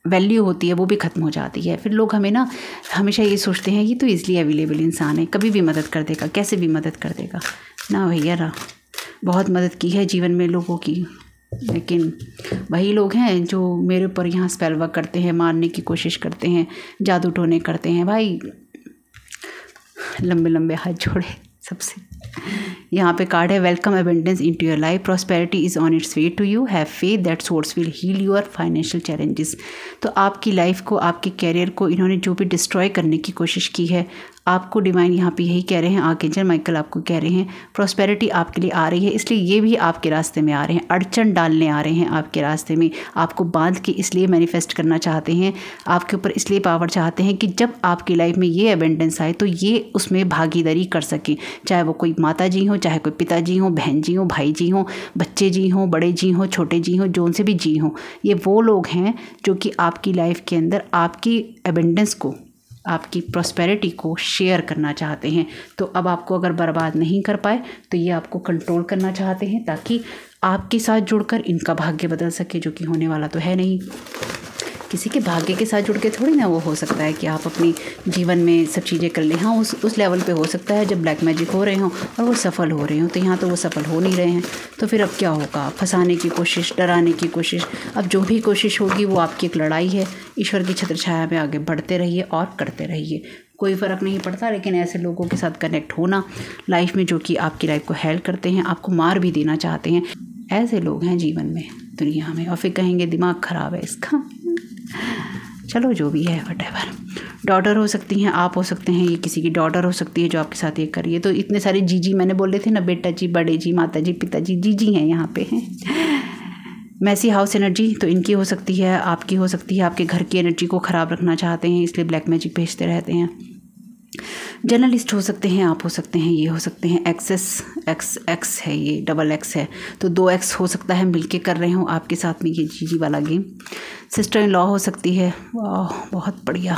वैल्यू होती है वो भी ख़त्म हो जाती है फिर लोग हमें ना हमेशा ये सोचते हैं ये तो ईज़िली अवेलेबल इंसान है कभी भी मदद कर देगा कैसे भी मदद कर देगा ना भैया ना बहुत मदद की है जीवन में लोगों की लेकिन वही लोग हैं जो मेरे ऊपर यहाँ स्पेल वर्क करते हैं मारने की कोशिश करते हैं जादू टोने करते हैं भाई लंबे लंबे हाथ जोड़े सबसे यहाँ पे कार्ड है welcome abundance into your life prosperity is on its way to you have faith that source will heal your financial challenges तो आपकी लाइफ को आपके कैरियर को इन्होंने जो भी डिस्ट्रॉय करने की कोशिश की है आपको डिवाइन यहाँ पे यही कह रहे हैं आके जन माइकल आपको कह रहे हैं प्रॉस्पेरिटी आपके लिए आ रही है इसलिए ये भी आपके रास्ते में आ रहे हैं अड़चन डालने आ रहे हैं आपके रास्ते में आपको बांध के इसलिए मैनिफेस्ट करना चाहते हैं आपके ऊपर इसलिए पावर चाहते हैं कि जब आपकी लाइफ में ये अबेंडेंस आए तो ये उसमें भागीदारी कर सकें चाहे वो कोई माता जी हो हों चाहे कोई पिताजी हों बहन जी हों भाई जी हों बच्चे जी हों बड़े जी हों छोटे जी हों जोन से भी जी हों ये वो लोग हैं जो कि आपकी लाइफ के अंदर आपकी एबेंडेंस को आपकी प्रॉस्पेरिटी को शेयर करना चाहते हैं तो अब आपको अगर बर्बाद नहीं कर पाए तो ये आपको कंट्रोल करना चाहते हैं ताकि आपके साथ जुड़कर इनका भाग्य बदल सके जो कि होने वाला तो है नहीं किसी के भाग्य के साथ जुड़ के थोड़ी ना वो हो सकता है कि आप अपनी जीवन में सब चीज़ें कर लें हाँ उस उस लेवल पे हो सकता है जब ब्लैक मैजिक हो रहे हों और वो सफल हो रहे हों तो यहाँ तो वो सफल हो नहीं रहे हैं तो फिर अब क्या होगा फंसाने की कोशिश डराने की कोशिश अब जो भी कोशिश होगी वो आपकी एक लड़ाई है ईश्वर की छत्र छाया में आगे बढ़ते रहिए और करते रहिए कोई फ़र्क नहीं पड़ता लेकिन ऐसे लोगों के साथ कनेक्ट होना लाइफ में जो कि आपकी लाइफ को हेल्प करते हैं आपको मार भी देना चाहते हैं ऐसे लोग हैं जीवन में दुनिया में और फिर कहेंगे दिमाग ख़राब है इसका चलो जो भी है वट एवर डॉटर हो सकती हैं आप हो सकते हैं ये किसी की डॉटर हो सकती है जो आपके साथ ये करिए तो इतने सारे जी जी मैंने बोले थे ना बेटा जी बड़े जी माता जी पिताजी जी जी हैं यहाँ पे हैं मैसी हाउस एनर्जी तो इनकी हो सकती है आपकी हो सकती है आपके घर की एनर्जी को ख़राब रखना चाहते हैं इसलिए ब्लैक मैजिक भेजते रहते हैं जर्नलिस्ट हो सकते हैं आप हो सकते हैं ये हो सकते हैं एक्सेस एक्स एक्स है ये डबल एक्स है तो दो एक्स हो सकता है मिलके कर रहे हो आपके साथ में ये जी जी वाला गेम सिस्टर इन लॉ हो सकती है वाह बहुत बढ़िया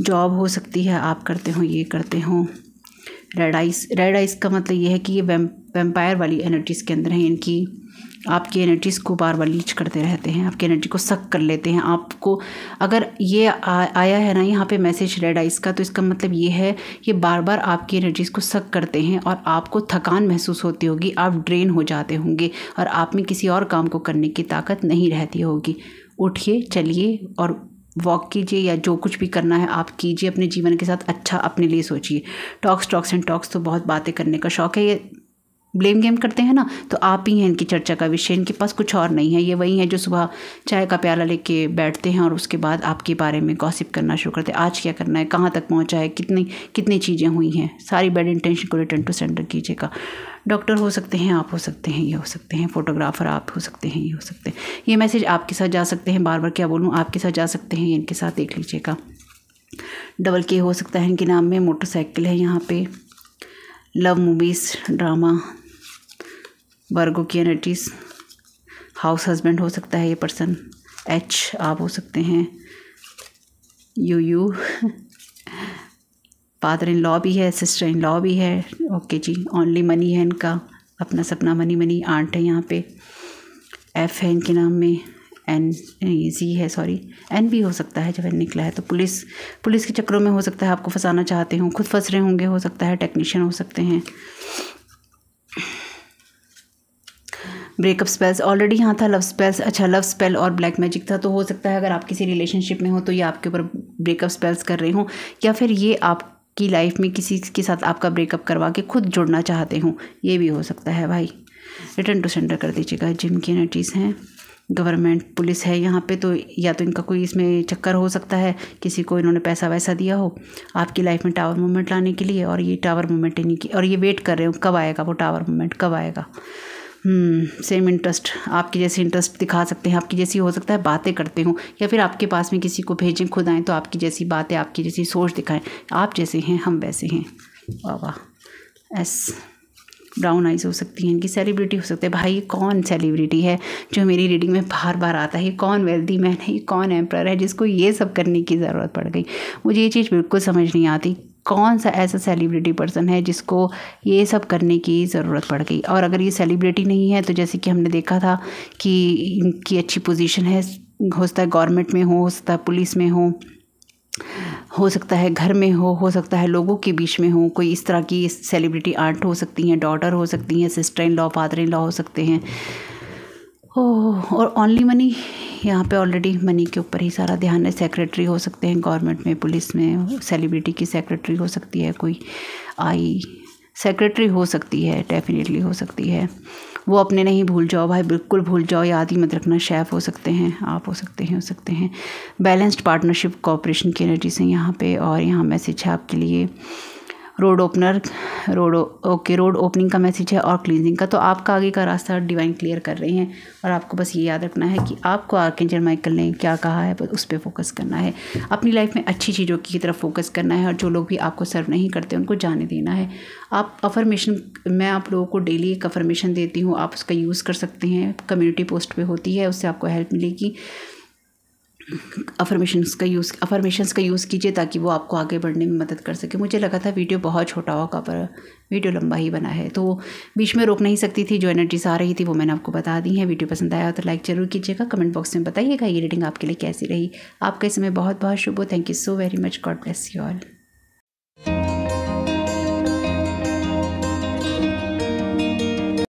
जॉब हो सकती है आप करते हो ये करते हो रेड आइस रेड आइस का मतलब ये है कि ये वेम्पायर वाली एनर्जीज़ के अंदर है इनकी आपकी एनर्जीज़ को बार बार लीच करते रहते हैं आपकी एनर्जी को सक कर लेते हैं आपको अगर ये आ, आया है ना यहाँ पे मैसेज रेड आइस का तो इसका मतलब ये है ये बार बार आपकी एनर्जीज़ को सक करते हैं और आपको थकान महसूस होती होगी आप ड्रेन हो जाते होंगे और आप में किसी और काम को करने की ताकत नहीं रहती होगी उठिए चलिए और वॉक कीजिए या जो कुछ भी करना है आप कीजिए अपने जीवन के साथ अच्छा अपने लिए सोचिए टॉक्स टॉक्स एंड टॉक्स तो बहुत बातें करने का शौक है ये ब्लेम गेम करते हैं ना तो आप ही हैं इनकी चर्चा का विषय इनके पास कुछ और नहीं है ये वही हैं जो सुबह चाय का प्याला लेके बैठते हैं और उसके बाद आपके बारे में गॉसिप करना शुरू करते हैं आज क्या करना है कहाँ तक पहुँचा है कितनी कितनी चीज़ें हुई हैं सारी बैड इंटेंशन को रिटर्न टू सेंटर कीजिएगा डॉक्टर हो सकते हैं आप हो सकते हैं ये हो सकते हैं फोटोग्राफर आप हो सकते हैं ये हो सकते हैं ये मैसेज आपके साथ जा सकते हैं बार बार क्या बोलूँ आपके साथ जा सकते हैं इनके साथ देख लीजिएगा डबल के हो सकता है इनके नाम में मोटरसाइकिल है यहाँ पे लव मूवीज़ ड्रामा वर्गो की एनर्जीज हाउस हस्बैंड हो सकता है ये पर्सन एच आप हो सकते हैं you you father in law भी है सिस्टर इन लॉ भी है ओके जी ओनली मनी है इनका अपना सपना मनी मनी आंट है यहाँ पे एफ़ है इनके नाम में एन जी है सॉरी एन भी हो सकता है जब एन निकला है तो पुलिस पुलिस के चक्रों में हो सकता है आपको फंसाना चाहते हों खुद फंस रहे होंगे हो सकता है टेक्नीशियन हो सकते हैं ब्रेकअप स्पेल्स ऑलरेडी यहाँ था लव स्पेल्स अच्छा लव स्पेल और ब्लैक मैजिक था तो हो सकता है अगर आप किसी रिलेशनशिप में हो तो ये आपके ऊपर ब्रेकअप स्पेल्स कर रहे हों या फिर ये आपकी लाइफ में किसी के साथ आपका ब्रेकअप करवा के खुद जुड़ना चाहते हूँ ये भी हो सकता है भाई रिटर्न टू सेंटर कर दीजिएगा जिम की एनर्जीज़ हैं गवर्नमेंट पुलिस है यहाँ पे तो या तो इनका कोई इसमें चक्कर हो सकता है किसी को इन्होंने पैसा वैसा दिया हो आपकी लाइफ में टावर मोमेंट लाने के लिए और ये टावर मोमेंट इन्हीं की और ये वेट कर रहे हो कब आएगा वो टावर मोमेंट कब आएगा सेम इंटरेस्ट आपके जैसे इंटरेस्ट दिखा सकते हैं आपकी जैसी हो सकता है बातें करते हो या फिर आपके पास में किसी को भेजें खुद आएँ तो आपकी जैसी बातें आपकी जैसी सोच दिखाएं आप जैसे हैं हम वैसे हैं वाह वाह एस ब्राउन आइज हो सकती हैं इनकी सेलिब्रिटी हो सकती है भाई ये कौन सेलिब्रिटी है जो मेरी रीडिंग में बार बार आता है कौन वेल्दी मैन है ये कौन एम्प्रर है जिसको ये सब करने की ज़रूरत पड़ गई मुझे ये चीज़ बिल्कुल समझ नहीं आती कौन सा ऐसा सेलिब्रिटी पर्सन है जिसको ये सब करने की ज़रूरत पड़ गई और अगर ये सेलिब्रिटी नहीं है तो जैसे कि हमने देखा था कि इनकी अच्छी पोजीशन है हो सकता है गवर्नमेंट में हो हो सकता है पुलिस में हो हो सकता है घर में हो हो सकता है लोगों के बीच में हो कोई इस तरह की सेलिब्रिटी आर्ट हो सकती हैं डॉटर हो सकती हैं sister in law father in law हो सकते हैं ओह और ऑनली मनी यहाँ पे ऑलरेडी मनी के ऊपर ही सारा ध्यान है सेक्रेटरी हो सकते हैं गवर्नमेंट में पुलिस में सेलिब्रिटी की सेक्रेटरी हो सकती है कोई आई सेक्रेटरी हो सकती है डेफिनेटली हो सकती है वो अपने नहीं भूल जाओ भाई बिल्कुल भूल जाओ याद ही मत रखना शेफ़ हो सकते हैं आप हो सकते हैं हो सकते हैं बैलेंस्ड पार्टनरशिप कॉपरेशन की एनर्जी से यहाँ पे और यहाँ मैसेज है आपके लिए road opener road okay road opening का मैसेज है और क्लींजिंग का तो आपका आगे का रास्ता डिवाइन क्लियर कर रहे हैं और आपको बस ये याद रखना है कि आपको आर्केंजल माइकल ने क्या कहा है बस उस पर फोकस करना है अपनी लाइफ में अच्छी चीज़ों की तरफ फोकस करना है और जो लोग भी आपको सर्व नहीं करते उनको जाने देना है आप अफर्मेशन मैं आप लोगों को डेली एक अफर्मेशन देती हूँ आप उसका यूज़ कर सकते हैं कम्युनिटी पोस्ट पर होती है उससे आपको हेल्प मिलेगी अफर्मेशंस का यूज़ अफर्मेशंस का यूज़ कीजिए ताकि वो आपको आगे बढ़ने में मदद कर सके मुझे लगा था वीडियो बहुत छोटा होगा पर वीडियो लंबा ही बना है तो बीच में रोक नहीं सकती थी जो एनर्जीज आ रही थी वो मैंने आपको बता दी है वीडियो पसंद आया तो लाइक ज़रूर कीजिएगा कमेंट बॉक्स में बताइएगा ये रीडिंग आपके लिए कैसी रही आपका इसमें बहुत बहुत शुभ हो thank you so very much God bless you all